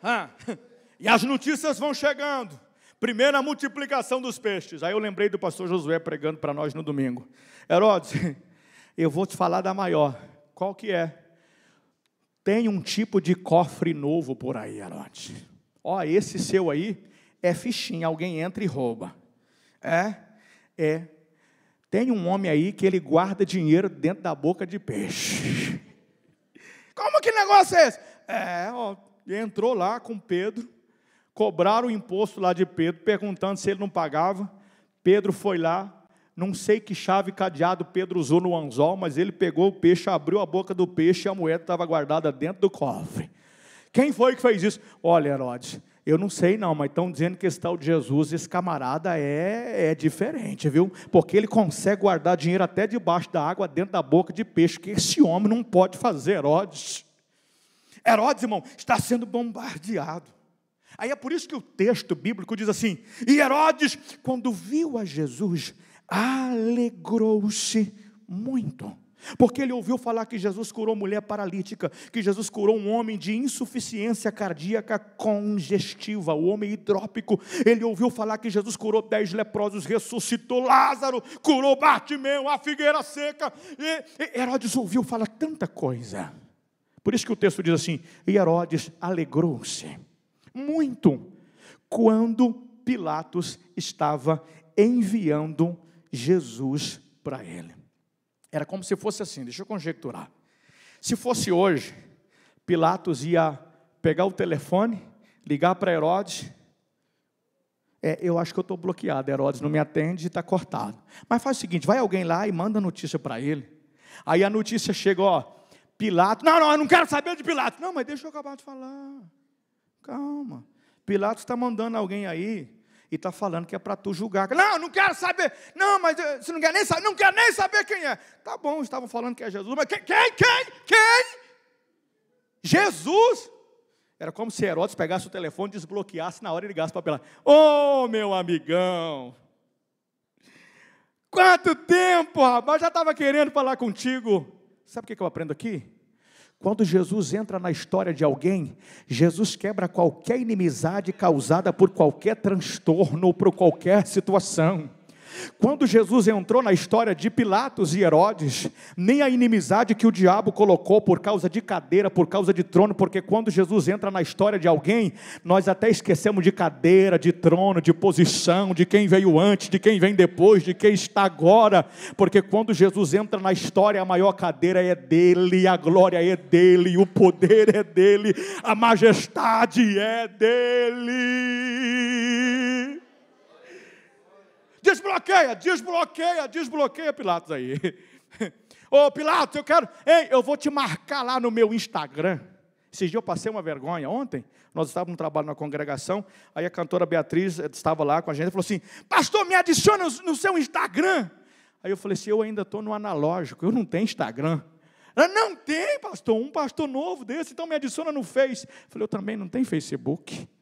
Ah, e as notícias vão chegando. Primeiro a multiplicação dos peixes. Aí eu lembrei do pastor Josué pregando para nós no domingo. Herodes, eu vou te falar da maior. Qual que é? Tem um tipo de cofre novo por aí, Alante. Ó, esse seu aí é fichinha, alguém entra e rouba. É? É. Tem um homem aí que ele guarda dinheiro dentro da boca de peixe. Como que negócio é esse? É, ó, entrou lá com Pedro, cobraram o imposto lá de Pedro, perguntando se ele não pagava. Pedro foi lá, não sei que chave cadeado Pedro usou no anzol, mas ele pegou o peixe, abriu a boca do peixe e a moeda estava guardada dentro do cofre. Quem foi que fez isso? Olha, Herodes, eu não sei não, mas estão dizendo que esse tal de Jesus, esse camarada é, é diferente, viu? Porque ele consegue guardar dinheiro até debaixo da água, dentro da boca de peixe, que esse homem não pode fazer, Herodes. Herodes, irmão, está sendo bombardeado. Aí é por isso que o texto bíblico diz assim: E Herodes, quando viu a Jesus, alegrou-se muito. Porque ele ouviu falar que Jesus curou mulher paralítica, que Jesus curou um homem de insuficiência cardíaca congestiva, o homem hidrópico. Ele ouviu falar que Jesus curou dez leprosos, ressuscitou Lázaro, curou Bartimeu, a figueira seca. E Herodes ouviu falar tanta coisa. Por isso que o texto diz assim: E Herodes alegrou-se muito quando Pilatos estava enviando Jesus para ele. Era como se fosse assim, deixa eu conjecturar. Se fosse hoje, Pilatos ia pegar o telefone, ligar para Herodes. É, eu acho que eu estou bloqueado, Herodes não me atende e está cortado. Mas faz o seguinte: vai alguém lá e manda notícia para ele. Aí a notícia chega, ó, Pilatos. Não, não, eu não quero saber de Pilatos. Não, mas deixa eu acabar de falar. Calma. Pilatos está mandando alguém aí e está falando que é para tu julgar. Não, não quero saber. Não, mas eh, você não quer nem saber, não quer nem saber quem é. Tá bom, estavam falando que é Jesus, mas quem, quem, quem, quem? Jesus. Era como se Herodes pegasse o telefone, desbloqueasse na hora e ligasse para Pilatos. Ô, oh, meu amigão! Quanto tempo, rapaz! Já estava querendo falar contigo. Sabe o que eu aprendo aqui? Quando Jesus entra na história de alguém, Jesus quebra qualquer inimizade causada por qualquer transtorno ou por qualquer situação. Quando Jesus entrou na história de Pilatos e Herodes, nem a inimizade que o diabo colocou por causa de cadeira, por causa de trono, porque quando Jesus entra na história de alguém, nós até esquecemos de cadeira, de trono, de posição, de quem veio antes, de quem vem depois, de quem está agora, porque quando Jesus entra na história, a maior cadeira é dele, a glória é dele, o poder é dele, a majestade é dele. Desbloqueia, desbloqueia, desbloqueia Pilatos aí. Ô Pilatos, eu quero. Ei, eu vou te marcar lá no meu Instagram. Esses dias eu passei uma vergonha. Ontem, nós estávamos no trabalho na congregação. Aí a cantora Beatriz eh, estava lá com a gente e falou assim: Pastor, me adiciona no seu Instagram. Aí eu falei assim: Eu ainda estou no analógico, eu não tenho Instagram. Ela, ah, não tem, pastor, um pastor novo desse, então me adiciona no Face. Eu falei, eu também não tenho Facebook.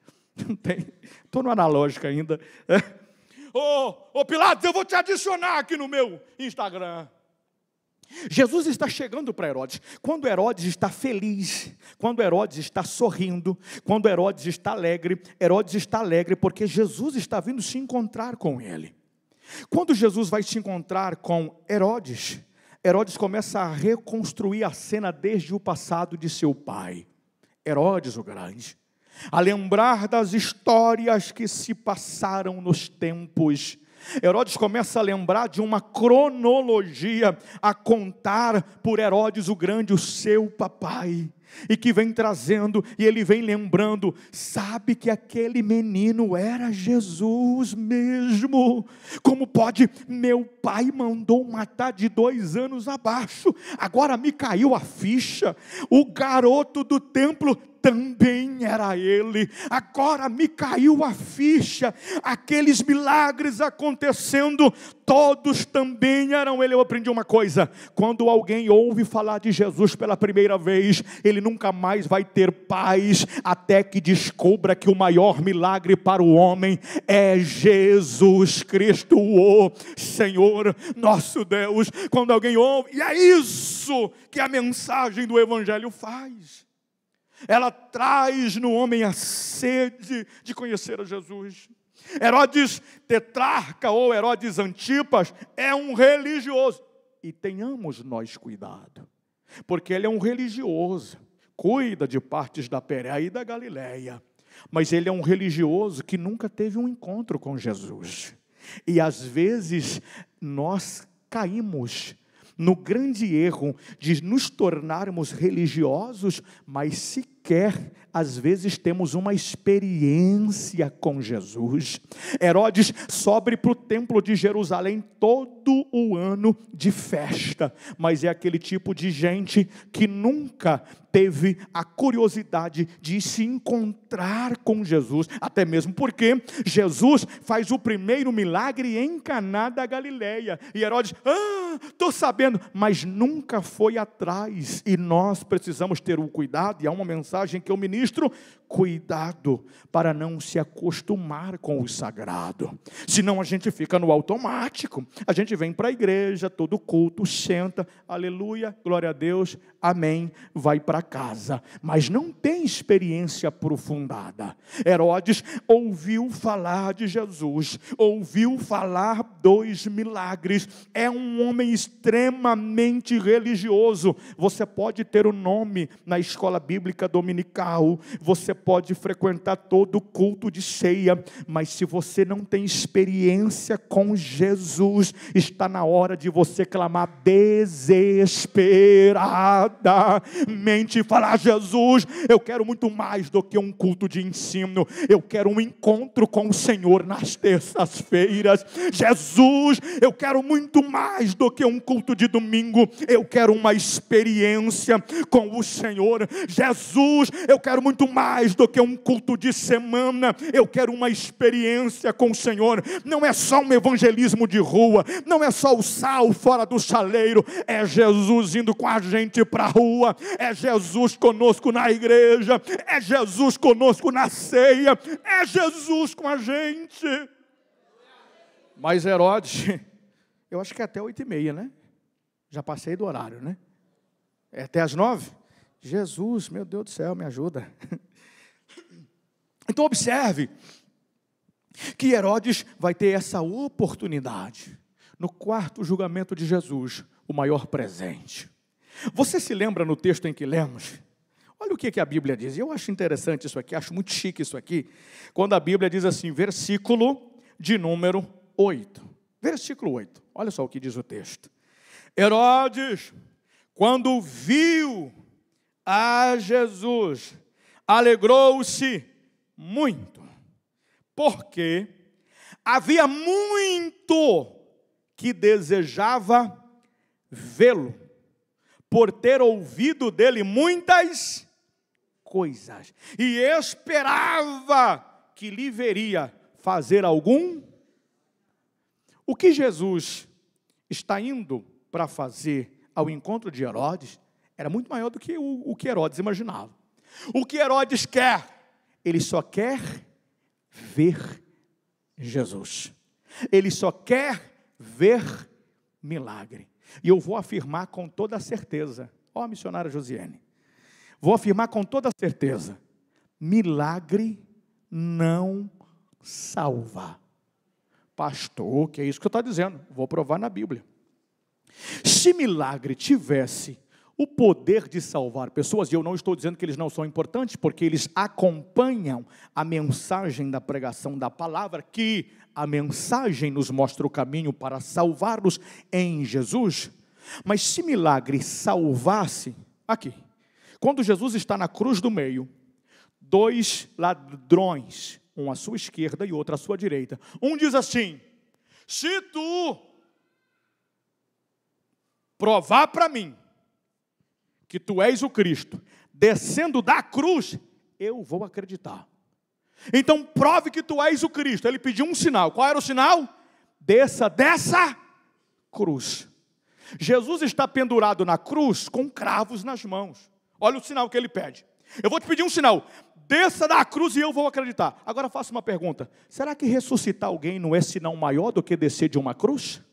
Não tem, estou no analógico ainda. É. Ô, oh, oh, Pilatos, eu vou te adicionar aqui no meu Instagram. Jesus está chegando para Herodes. Quando Herodes está feliz, quando Herodes está sorrindo, quando Herodes está alegre, Herodes está alegre porque Jesus está vindo se encontrar com ele. Quando Jesus vai se encontrar com Herodes, Herodes começa a reconstruir a cena desde o passado de seu pai, Herodes o Grande a lembrar das histórias que se passaram nos tempos. Herodes começa a lembrar de uma cronologia a contar por Herodes o Grande, o seu papai e que vem trazendo, e ele vem lembrando, sabe que aquele menino era Jesus mesmo. Como pode? Meu pai mandou matar de dois anos abaixo, agora me caiu a ficha. O garoto do templo também era ele. Agora me caiu a ficha, aqueles milagres acontecendo, todos também eram ele. Eu aprendi uma coisa: quando alguém ouve falar de Jesus pela primeira vez, ele nunca mais vai ter paz até que descubra que o maior milagre para o homem é Jesus Cristo, o Senhor nosso Deus. Quando alguém ouve, e é isso que a mensagem do Evangelho faz ela traz no homem a sede de conhecer a Jesus. Herodes Tetrarca ou Herodes Antipas é um religioso. E tenhamos nós cuidado, porque ele é um religioso, cuida de partes da Pérea e da Galileia, mas ele é um religioso que nunca teve um encontro com Jesus. E às vezes nós caímos no grande erro de nos tornarmos religiosos, mas se sequer às vezes temos uma experiência com Jesus. Herodes sobe para o templo de Jerusalém todo o ano de festa, mas é aquele tipo de gente que nunca teve a curiosidade de se encontrar com Jesus, até mesmo porque Jesus faz o primeiro milagre em Caná da Galileia, e Herodes, ah, estou sabendo, mas nunca foi atrás, e nós precisamos ter o cuidado, e há uma mensagem mensagem que eu ministro, cuidado para não se acostumar com o sagrado. Senão a gente fica no automático. A gente vem para a igreja, todo culto, senta, aleluia, glória a Deus, amém, vai para casa, mas não tem experiência aprofundada. Herodes ouviu falar de Jesus, ouviu falar dos milagres, é um homem extremamente religioso. Você pode ter o um nome na escola bíblica do dominical, você pode frequentar todo o culto de ceia, mas se você não tem experiência com Jesus, está na hora de você clamar desesperadamente e falar: Jesus, eu quero muito mais do que um culto de ensino, eu quero um encontro com o Senhor nas terças-feiras. Jesus, eu quero muito mais do que um culto de domingo, eu quero uma experiência com o Senhor. Jesus, Jesus, eu quero muito mais do que um culto de semana, eu quero uma experiência com o Senhor. Não é só um evangelismo de rua, não é só o sal fora do chaleiro, é Jesus indo com a gente para a rua, é Jesus conosco na igreja, é Jesus conosco na ceia, é Jesus com a gente. Mas Herodes, eu acho que é até oito e meia, né? Já passei do horário, né? É até as nove? Jesus, meu Deus do céu, me ajuda. Então, observe que Herodes vai ter essa oportunidade no quarto julgamento de Jesus, o maior presente. Você se lembra no texto em que lemos? Olha o que, a Bíblia diz. Eu acho interessante isso aqui, acho muito chique isso aqui. Quando a Bíblia diz assim, versículo de número 8. Versículo 8. Olha só o que diz o texto. Herodes, quando viu a Jesus, alegrou-se muito, porque havia muito que desejava vê-lo, por ter ouvido dele muitas coisas, e esperava que lhe veria fazer algum. O que Jesus está indo para fazer ao encontro de Herodes era muito maior do que o, o que Herodes imaginava. O que Herodes quer? Ele só quer ver Jesus. Ele só quer ver milagre. E eu vou afirmar com toda certeza, ó missionária Josiane, vou afirmar com toda certeza, milagre não salva. Pastor, que é isso que eu estou dizendo? Vou provar na Bíblia. Se milagre tivesse o poder de salvar pessoas, e eu não estou dizendo que eles não são importantes, porque eles acompanham a mensagem da pregação da palavra, que a mensagem nos mostra o caminho para salvar-nos em Jesus. Mas se milagre salvasse, aqui, quando Jesus está na cruz do meio, dois ladrões, um à sua esquerda e outro à sua direita, um diz assim: Se tu provar para mim, que tu és o Cristo, descendo da cruz, eu vou acreditar. Então prove que tu és o Cristo. Ele pediu um sinal. Qual era o sinal? Desça dessa cruz. Jesus está pendurado na cruz com cravos nas mãos. Olha o sinal que ele pede. Eu vou te pedir um sinal. Desça da cruz e eu vou acreditar. Agora faço uma pergunta: será que ressuscitar alguém não é sinal maior do que descer de uma cruz?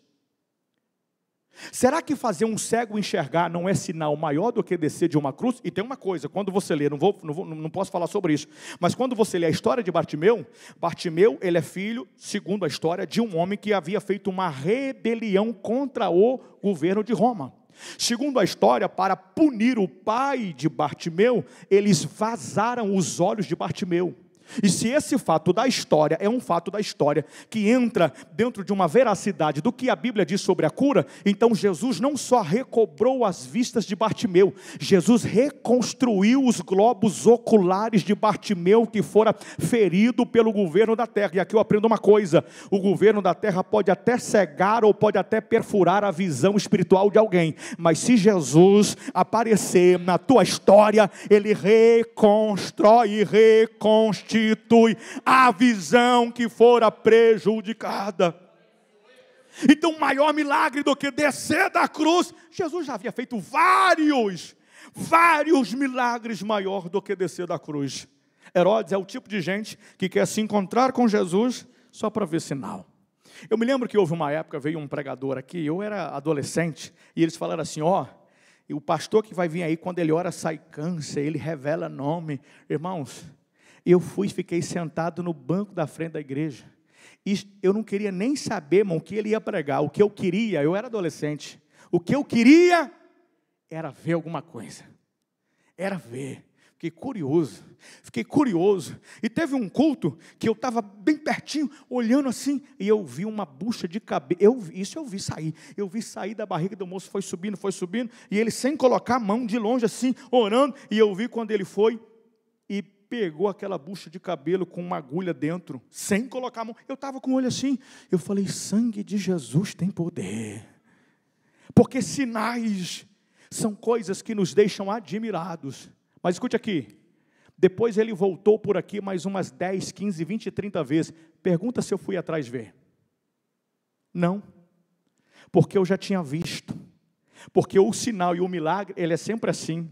Será que fazer um cego enxergar não é sinal maior do que descer de uma cruz? E tem uma coisa, quando você lê, não, vou, não, vou, não posso falar sobre isso, mas quando você lê a história de Bartimeu, Bartimeu ele é filho, segundo a história, de um homem que havia feito uma rebelião contra o governo de Roma. Segundo a história, para punir o pai de Bartimeu, eles vazaram os olhos de Bartimeu. E se esse fato da história é um fato da história que entra dentro de uma veracidade do que a Bíblia diz sobre a cura, então Jesus não só recobrou as vistas de Bartimeu, Jesus reconstruiu os globos oculares de Bartimeu que fora ferido pelo governo da terra. E aqui eu aprendo uma coisa: o governo da terra pode até cegar ou pode até perfurar a visão espiritual de alguém, mas se Jesus aparecer na tua história, ele reconstrói e reconstitui restitui a visão que fora prejudicada. Então, maior milagre do que descer da cruz, Jesus já havia feito vários, vários milagres maior do que descer da cruz. Herodes é o tipo de gente que quer se encontrar com Jesus só para ver sinal. Eu me lembro que houve uma época, veio um pregador aqui, eu era adolescente, e eles falaram assim: ó, oh, o pastor que vai vir aí, quando ele ora, sai câncer, ele revela nome. Irmãos, eu fui e fiquei sentado no banco da frente da igreja. E eu não queria nem saber, irmão, o que ele ia pregar. O que eu queria, eu era adolescente. O que eu queria era ver alguma coisa. Era ver. Fiquei curioso, fiquei curioso. E teve um culto que eu estava bem pertinho, olhando assim, e eu vi uma bucha de cabelo. isso eu vi sair. Eu vi sair da barriga do moço, foi subindo, foi subindo, e ele sem colocar a mão de longe assim, orando. E eu vi quando ele foi e pegou aquela bucha de cabelo com uma agulha dentro, sem colocar a mão. Eu estava com o olho assim. Eu falei: sangue de Jesus tem poder. Porque sinais são coisas que nos deixam admirados. Mas escute aqui. Depois ele voltou por aqui mais umas 10, 15, 20, 30 vezes. Pergunta se eu fui atrás ver. Não. Porque eu já tinha visto. Porque o sinal e o milagre, ele é sempre assim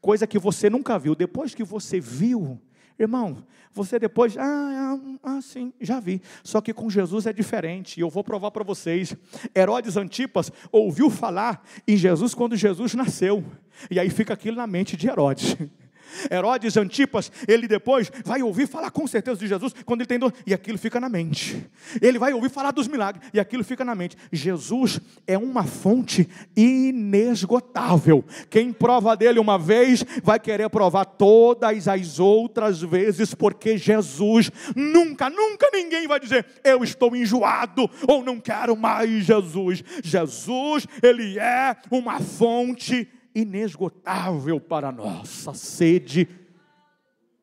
coisa que você nunca viu. Depois que você viu, irmão, você depois, ah, ah, ah sim, já vi. Só que com Jesus é diferente, e eu vou provar para vocês. Herodes Antipas ouviu falar em Jesus quando Jesus nasceu, e aí fica aquilo na mente de Herodes. Herodes Antipas, ele depois vai ouvir falar com certeza de Jesus quando ele tem dor, e aquilo fica na mente. Ele vai ouvir falar dos milagres, e aquilo fica na mente. Jesus é uma fonte inesgotável. Quem prova dele uma vez, vai querer provar todas as outras vezes, porque Jesus nunca, nunca ninguém vai dizer, eu estou enjoado, ou não quero mais Jesus. Jesus, ele é uma fonte inesgotável para nossa sede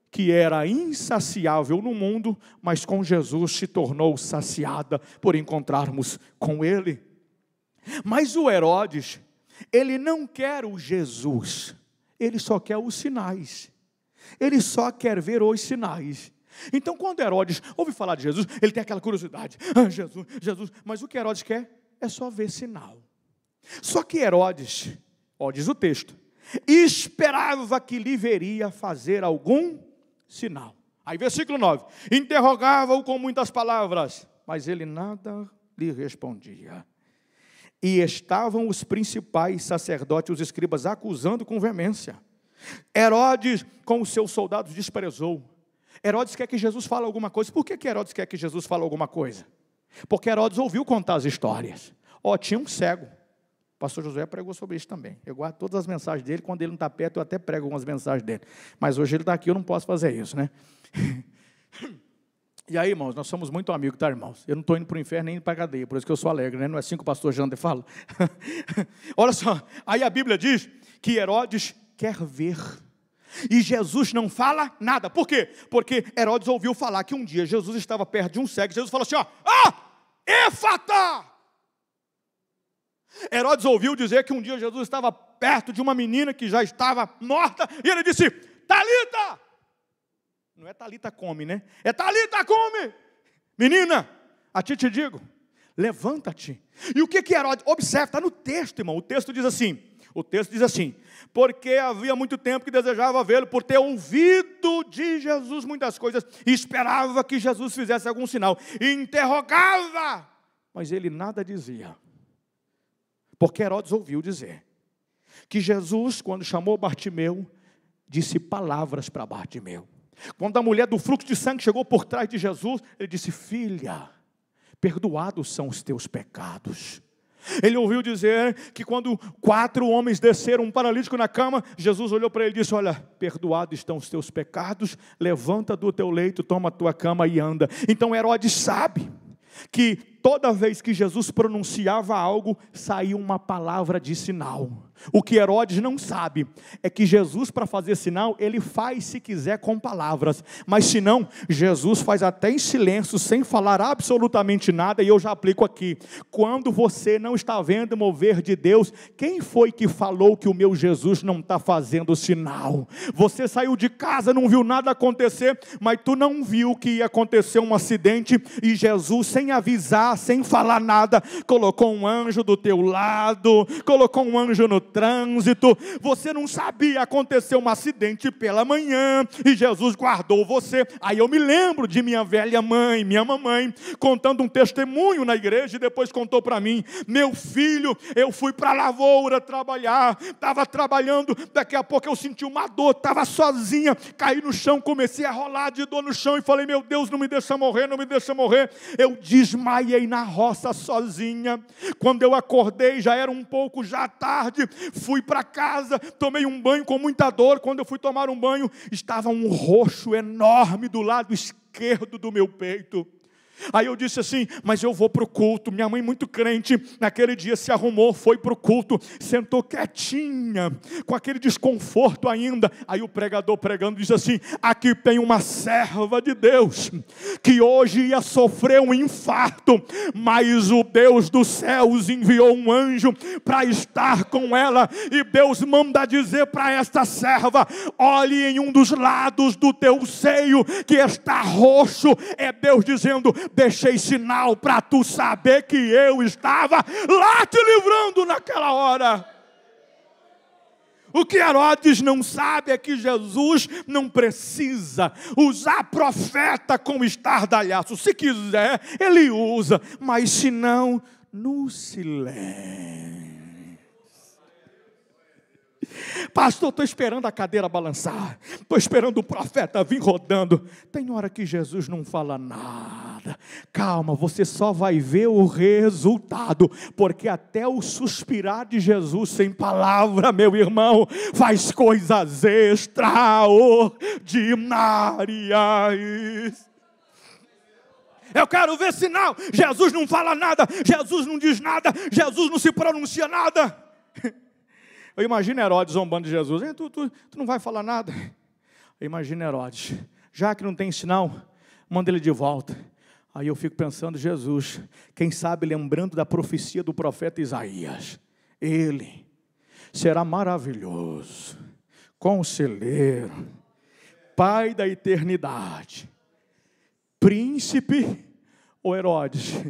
que era insaciável no mundo, mas com Jesus se tornou saciada por encontrarmos com Ele. Mas o Herodes, ele não quer o Jesus, ele só quer os sinais, ele só quer ver os sinais. Então, quando Herodes ouve falar de Jesus, ele tem aquela curiosidade: ah, Jesus, Jesus, mas o que Herodes quer é só ver sinal. Só que Herodes, Ó, diz o texto. Esperava que lhe veria fazer algum sinal. Aí, versículo 9: Interrogava-o com muitas palavras, mas ele nada lhe respondia. E estavam os principais sacerdotes, os escribas, acusando com veemência. Herodes, com os seus soldados, desprezou. Herodes quer que Jesus fale alguma coisa. Por que, que Herodes quer que Jesus fale alguma coisa? Porque Herodes ouviu contar as histórias. Ó, oh, tinha um cego pastor Josué pregou sobre isso também. Eu guardo todas as mensagens dele, quando ele não está perto, eu até prego algumas mensagens dele. Mas hoje ele está aqui, eu não posso fazer isso, né? E aí, irmãos, nós somos muito amigos, tá, irmãos? Eu não estou indo para o inferno nem para a cadeia, por isso que eu sou alegre, né? Não é assim que o pastor Jander fala? Olha só, aí a Bíblia diz que Herodes quer ver. E Jesus não fala nada. Por quê? Porque Herodes ouviu falar que um dia Jesus estava perto de um cego. Jesus falou assim: ó, ah, Efata! Herodes ouviu dizer que um dia Jesus estava perto de uma menina que já estava morta, e ele disse: Talita! Não é Talita come, né? É Talita come! Menina, a ti te digo, levanta-te. E o que que Herodes, observe, está no texto, irmão, o texto diz assim, o texto diz assim, porque havia muito tempo que desejava vê-lo, por ter ouvido de Jesus muitas coisas, e esperava que Jesus fizesse algum sinal, e interrogava, mas ele nada dizia. Porque Herodes ouviu dizer que Jesus, quando chamou Bartimeu, disse palavras para Bartimeu. Quando a mulher do fluxo de sangue chegou por trás de Jesus, ele disse: Filha, perdoados são os teus pecados. Ele ouviu dizer que quando quatro homens desceram um paralítico na cama, Jesus olhou para ele e disse: Olha, perdoados estão os teus pecados, levanta do teu leito, toma a tua cama e anda. Então Herodes sabe que toda vez que Jesus pronunciava algo, saía uma palavra de sinal. O que Herodes não sabe é que Jesus, para fazer sinal, ele faz se quiser com palavras, mas se não, Jesus faz até em silêncio, sem falar absolutamente nada, e eu já aplico aqui. Quando você não está vendo mover de Deus, quem foi que falou que o meu Jesus não está fazendo sinal? Você saiu de casa, não viu nada acontecer, mas tu não viu que ia acontecer um acidente, e Jesus, sem avisar, sem falar nada, colocou um anjo do teu lado, colocou um anjo no trânsito, você não sabia, aconteceu um acidente pela manhã e Jesus guardou você. Aí eu me lembro de minha velha mãe, minha mamãe, contando um testemunho na igreja e depois contou para mim: meu filho, eu fui para a lavoura trabalhar, estava trabalhando, daqui a pouco eu senti uma dor, estava sozinha, caí no chão, comecei a rolar de dor no chão e falei: meu Deus, não me deixa morrer, não me deixa morrer. Eu desmaiei na roça sozinha. Quando eu acordei, já era um pouco já tarde. Fui para casa, tomei um banho com muita dor. Quando eu fui tomar um banho, estava um roxo enorme do lado esquerdo do meu peito. Aí eu disse assim: Mas eu vou para o culto. Minha mãe, muito crente, naquele dia se arrumou, foi para o culto, sentou quietinha, com aquele desconforto ainda. Aí o pregador pregando disse assim: Aqui tem uma serva de Deus, que hoje ia sofrer um infarto, mas o Deus dos céus enviou um anjo para estar com ela. E Deus manda dizer para esta serva: Olhe em um dos lados do teu seio que está roxo. É Deus dizendo: deixei sinal para tu saber que eu estava lá te livrando naquela hora. O que Herodes não sabe é que Jesus não precisa usar profeta como estardalhaço. Se quiser, ele usa, mas se não, no silêncio. Pastor, estou esperando a cadeira balançar, estou esperando o profeta vir rodando. Tem hora que Jesus não fala nada. Calma, você só vai ver o resultado, porque até o suspirar de Jesus sem palavra, meu irmão, faz coisas extraordinárias. Eu quero ver sinal. Jesus não fala nada, Jesus não diz nada, Jesus não se pronuncia nada. Eu imagino Herodes zombando de Jesus. Tu, tu, tu não vai falar nada. Eu imagino Herodes. Já que não tem sinal, manda ele de volta. Aí eu fico pensando, Jesus, quem sabe lembrando da profecia do profeta Isaías. Ele será maravilhoso, conselheiro, pai da eternidade, príncipe ou Herodes.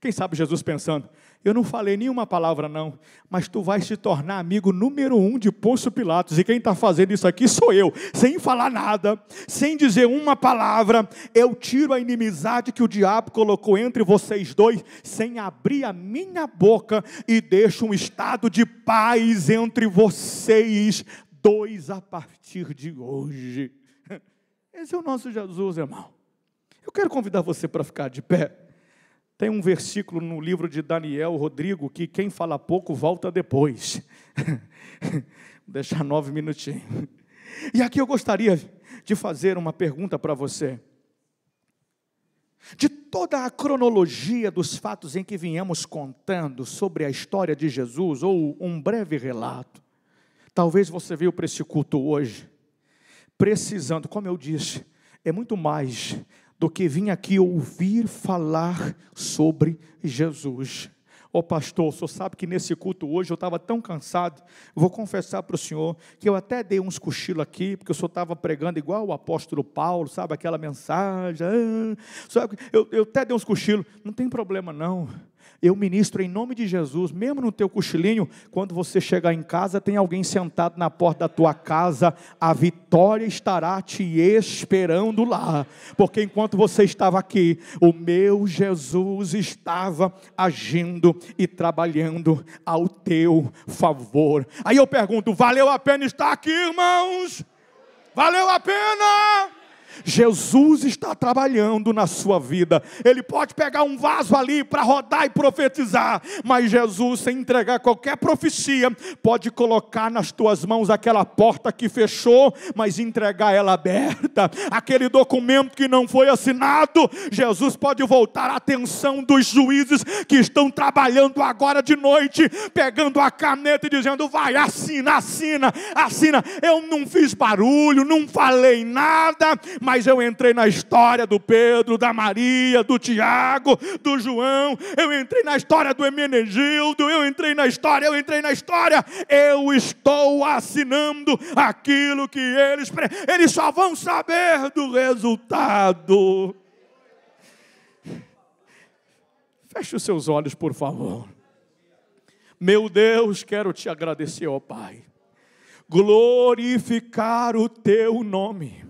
Quem sabe Jesus pensando, eu não falei nenhuma palavra, não, mas tu vais se tornar amigo número um de Poço Pilatos, e quem está fazendo isso aqui sou eu, sem falar nada, sem dizer uma palavra, eu tiro a inimizade que o diabo colocou entre vocês dois, sem abrir a minha boca, e deixo um estado de paz entre vocês dois a partir de hoje. Esse é o nosso Jesus, irmão. Eu quero convidar você para ficar de pé. Tem um versículo no livro de Daniel, Rodrigo, que quem fala pouco volta depois. Vou deixar nove minutinhos. E aqui eu gostaria de fazer uma pergunta para você. De toda a cronologia dos fatos em que viemos contando sobre a história de Jesus, ou um breve relato, talvez você veio para esse culto hoje, precisando, como eu disse, é muito mais do que vim aqui ouvir falar sobre Jesus. Ô oh, pastor, o senhor sabe que nesse culto hoje eu estava tão cansado, vou confessar para o senhor que eu até dei uns cochilos aqui, porque o senhor estava pregando igual o apóstolo Paulo, sabe, aquela mensagem, ah, sabe, eu, eu até dei uns cochilos, não tem problema não, eu ministro em nome de Jesus, mesmo no teu cochilinho, quando você chegar em casa, tem alguém sentado na porta da tua casa, a vitória estará te esperando lá, porque enquanto você estava aqui, o meu Jesus estava agindo e trabalhando ao teu favor. Aí eu pergunto: valeu a pena estar aqui, irmãos? Valeu a pena? Jesus está trabalhando na sua vida. Ele pode pegar um vaso ali para rodar e profetizar, mas Jesus, sem entregar qualquer profecia, pode colocar nas tuas mãos aquela porta que fechou, mas entregar ela aberta. Aquele documento que não foi assinado, Jesus pode voltar a atenção dos juízes que estão trabalhando agora de noite, pegando a caneta e dizendo: vai, assina, assina, assina. Eu não fiz barulho, não falei nada, mas eu entrei na história do Pedro, da Maria, do Tiago, do João, eu entrei na história do Emenegildo, eu entrei na história, eu entrei na história, eu estou assinando aquilo que eles, eles só vão saber do resultado. Feche os seus olhos, por favor. Meu Deus, quero te agradecer, ó Pai glorificar o teu nome.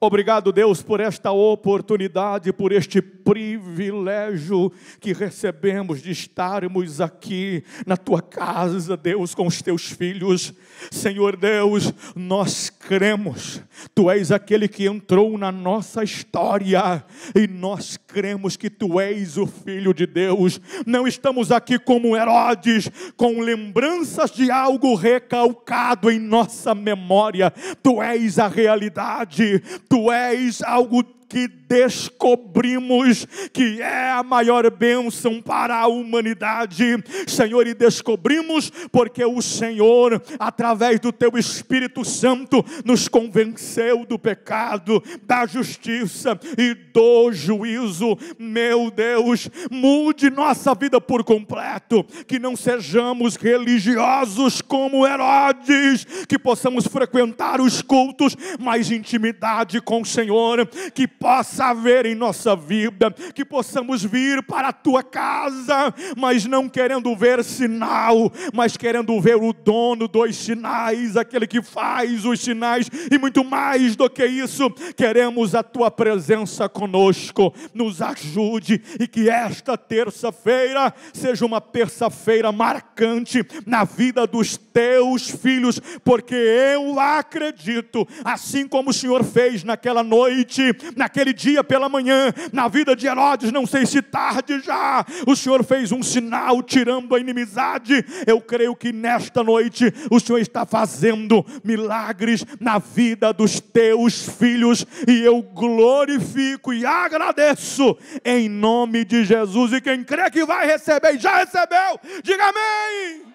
Obrigado, Deus, por esta oportunidade, por este privilégio que recebemos de estarmos aqui na tua casa, Deus, com os teus filhos. Senhor Deus, nós cremos, tu és aquele que entrou na nossa história e nós cremos que tu és o Filho de Deus. Não estamos aqui como Herodes, com lembranças de algo recalcado em nossa memória. Tu és a realidade, tu és algo que descobrimos que é a maior bênção para a humanidade, Senhor, e descobrimos porque o Senhor, através do Teu Espírito Santo, nos convenceu do pecado, da justiça e do juízo. Meu Deus, mude nossa vida por completo, que não sejamos religiosos como Herodes, que possamos frequentar os cultos, mas intimidade com o Senhor, que possa haver em nossa vida, que possamos vir para a tua casa, mas não querendo ver sinal, mas querendo ver o dono dos sinais, aquele que faz os sinais, e muito mais do que isso, queremos a tua presença conosco, nos ajude e que esta terça-feira seja uma terça-feira marcante na vida dos teus filhos, porque eu acredito, assim como o Senhor fez naquela noite, na naquele dia pela manhã, na vida de Herodes, não sei se tarde já, o Senhor fez um sinal tirando a inimizade. Eu creio que nesta noite o Senhor está fazendo milagres na vida dos teus filhos e eu glorifico e agradeço em nome de Jesus. E quem crê que vai receber, já recebeu, diga amém.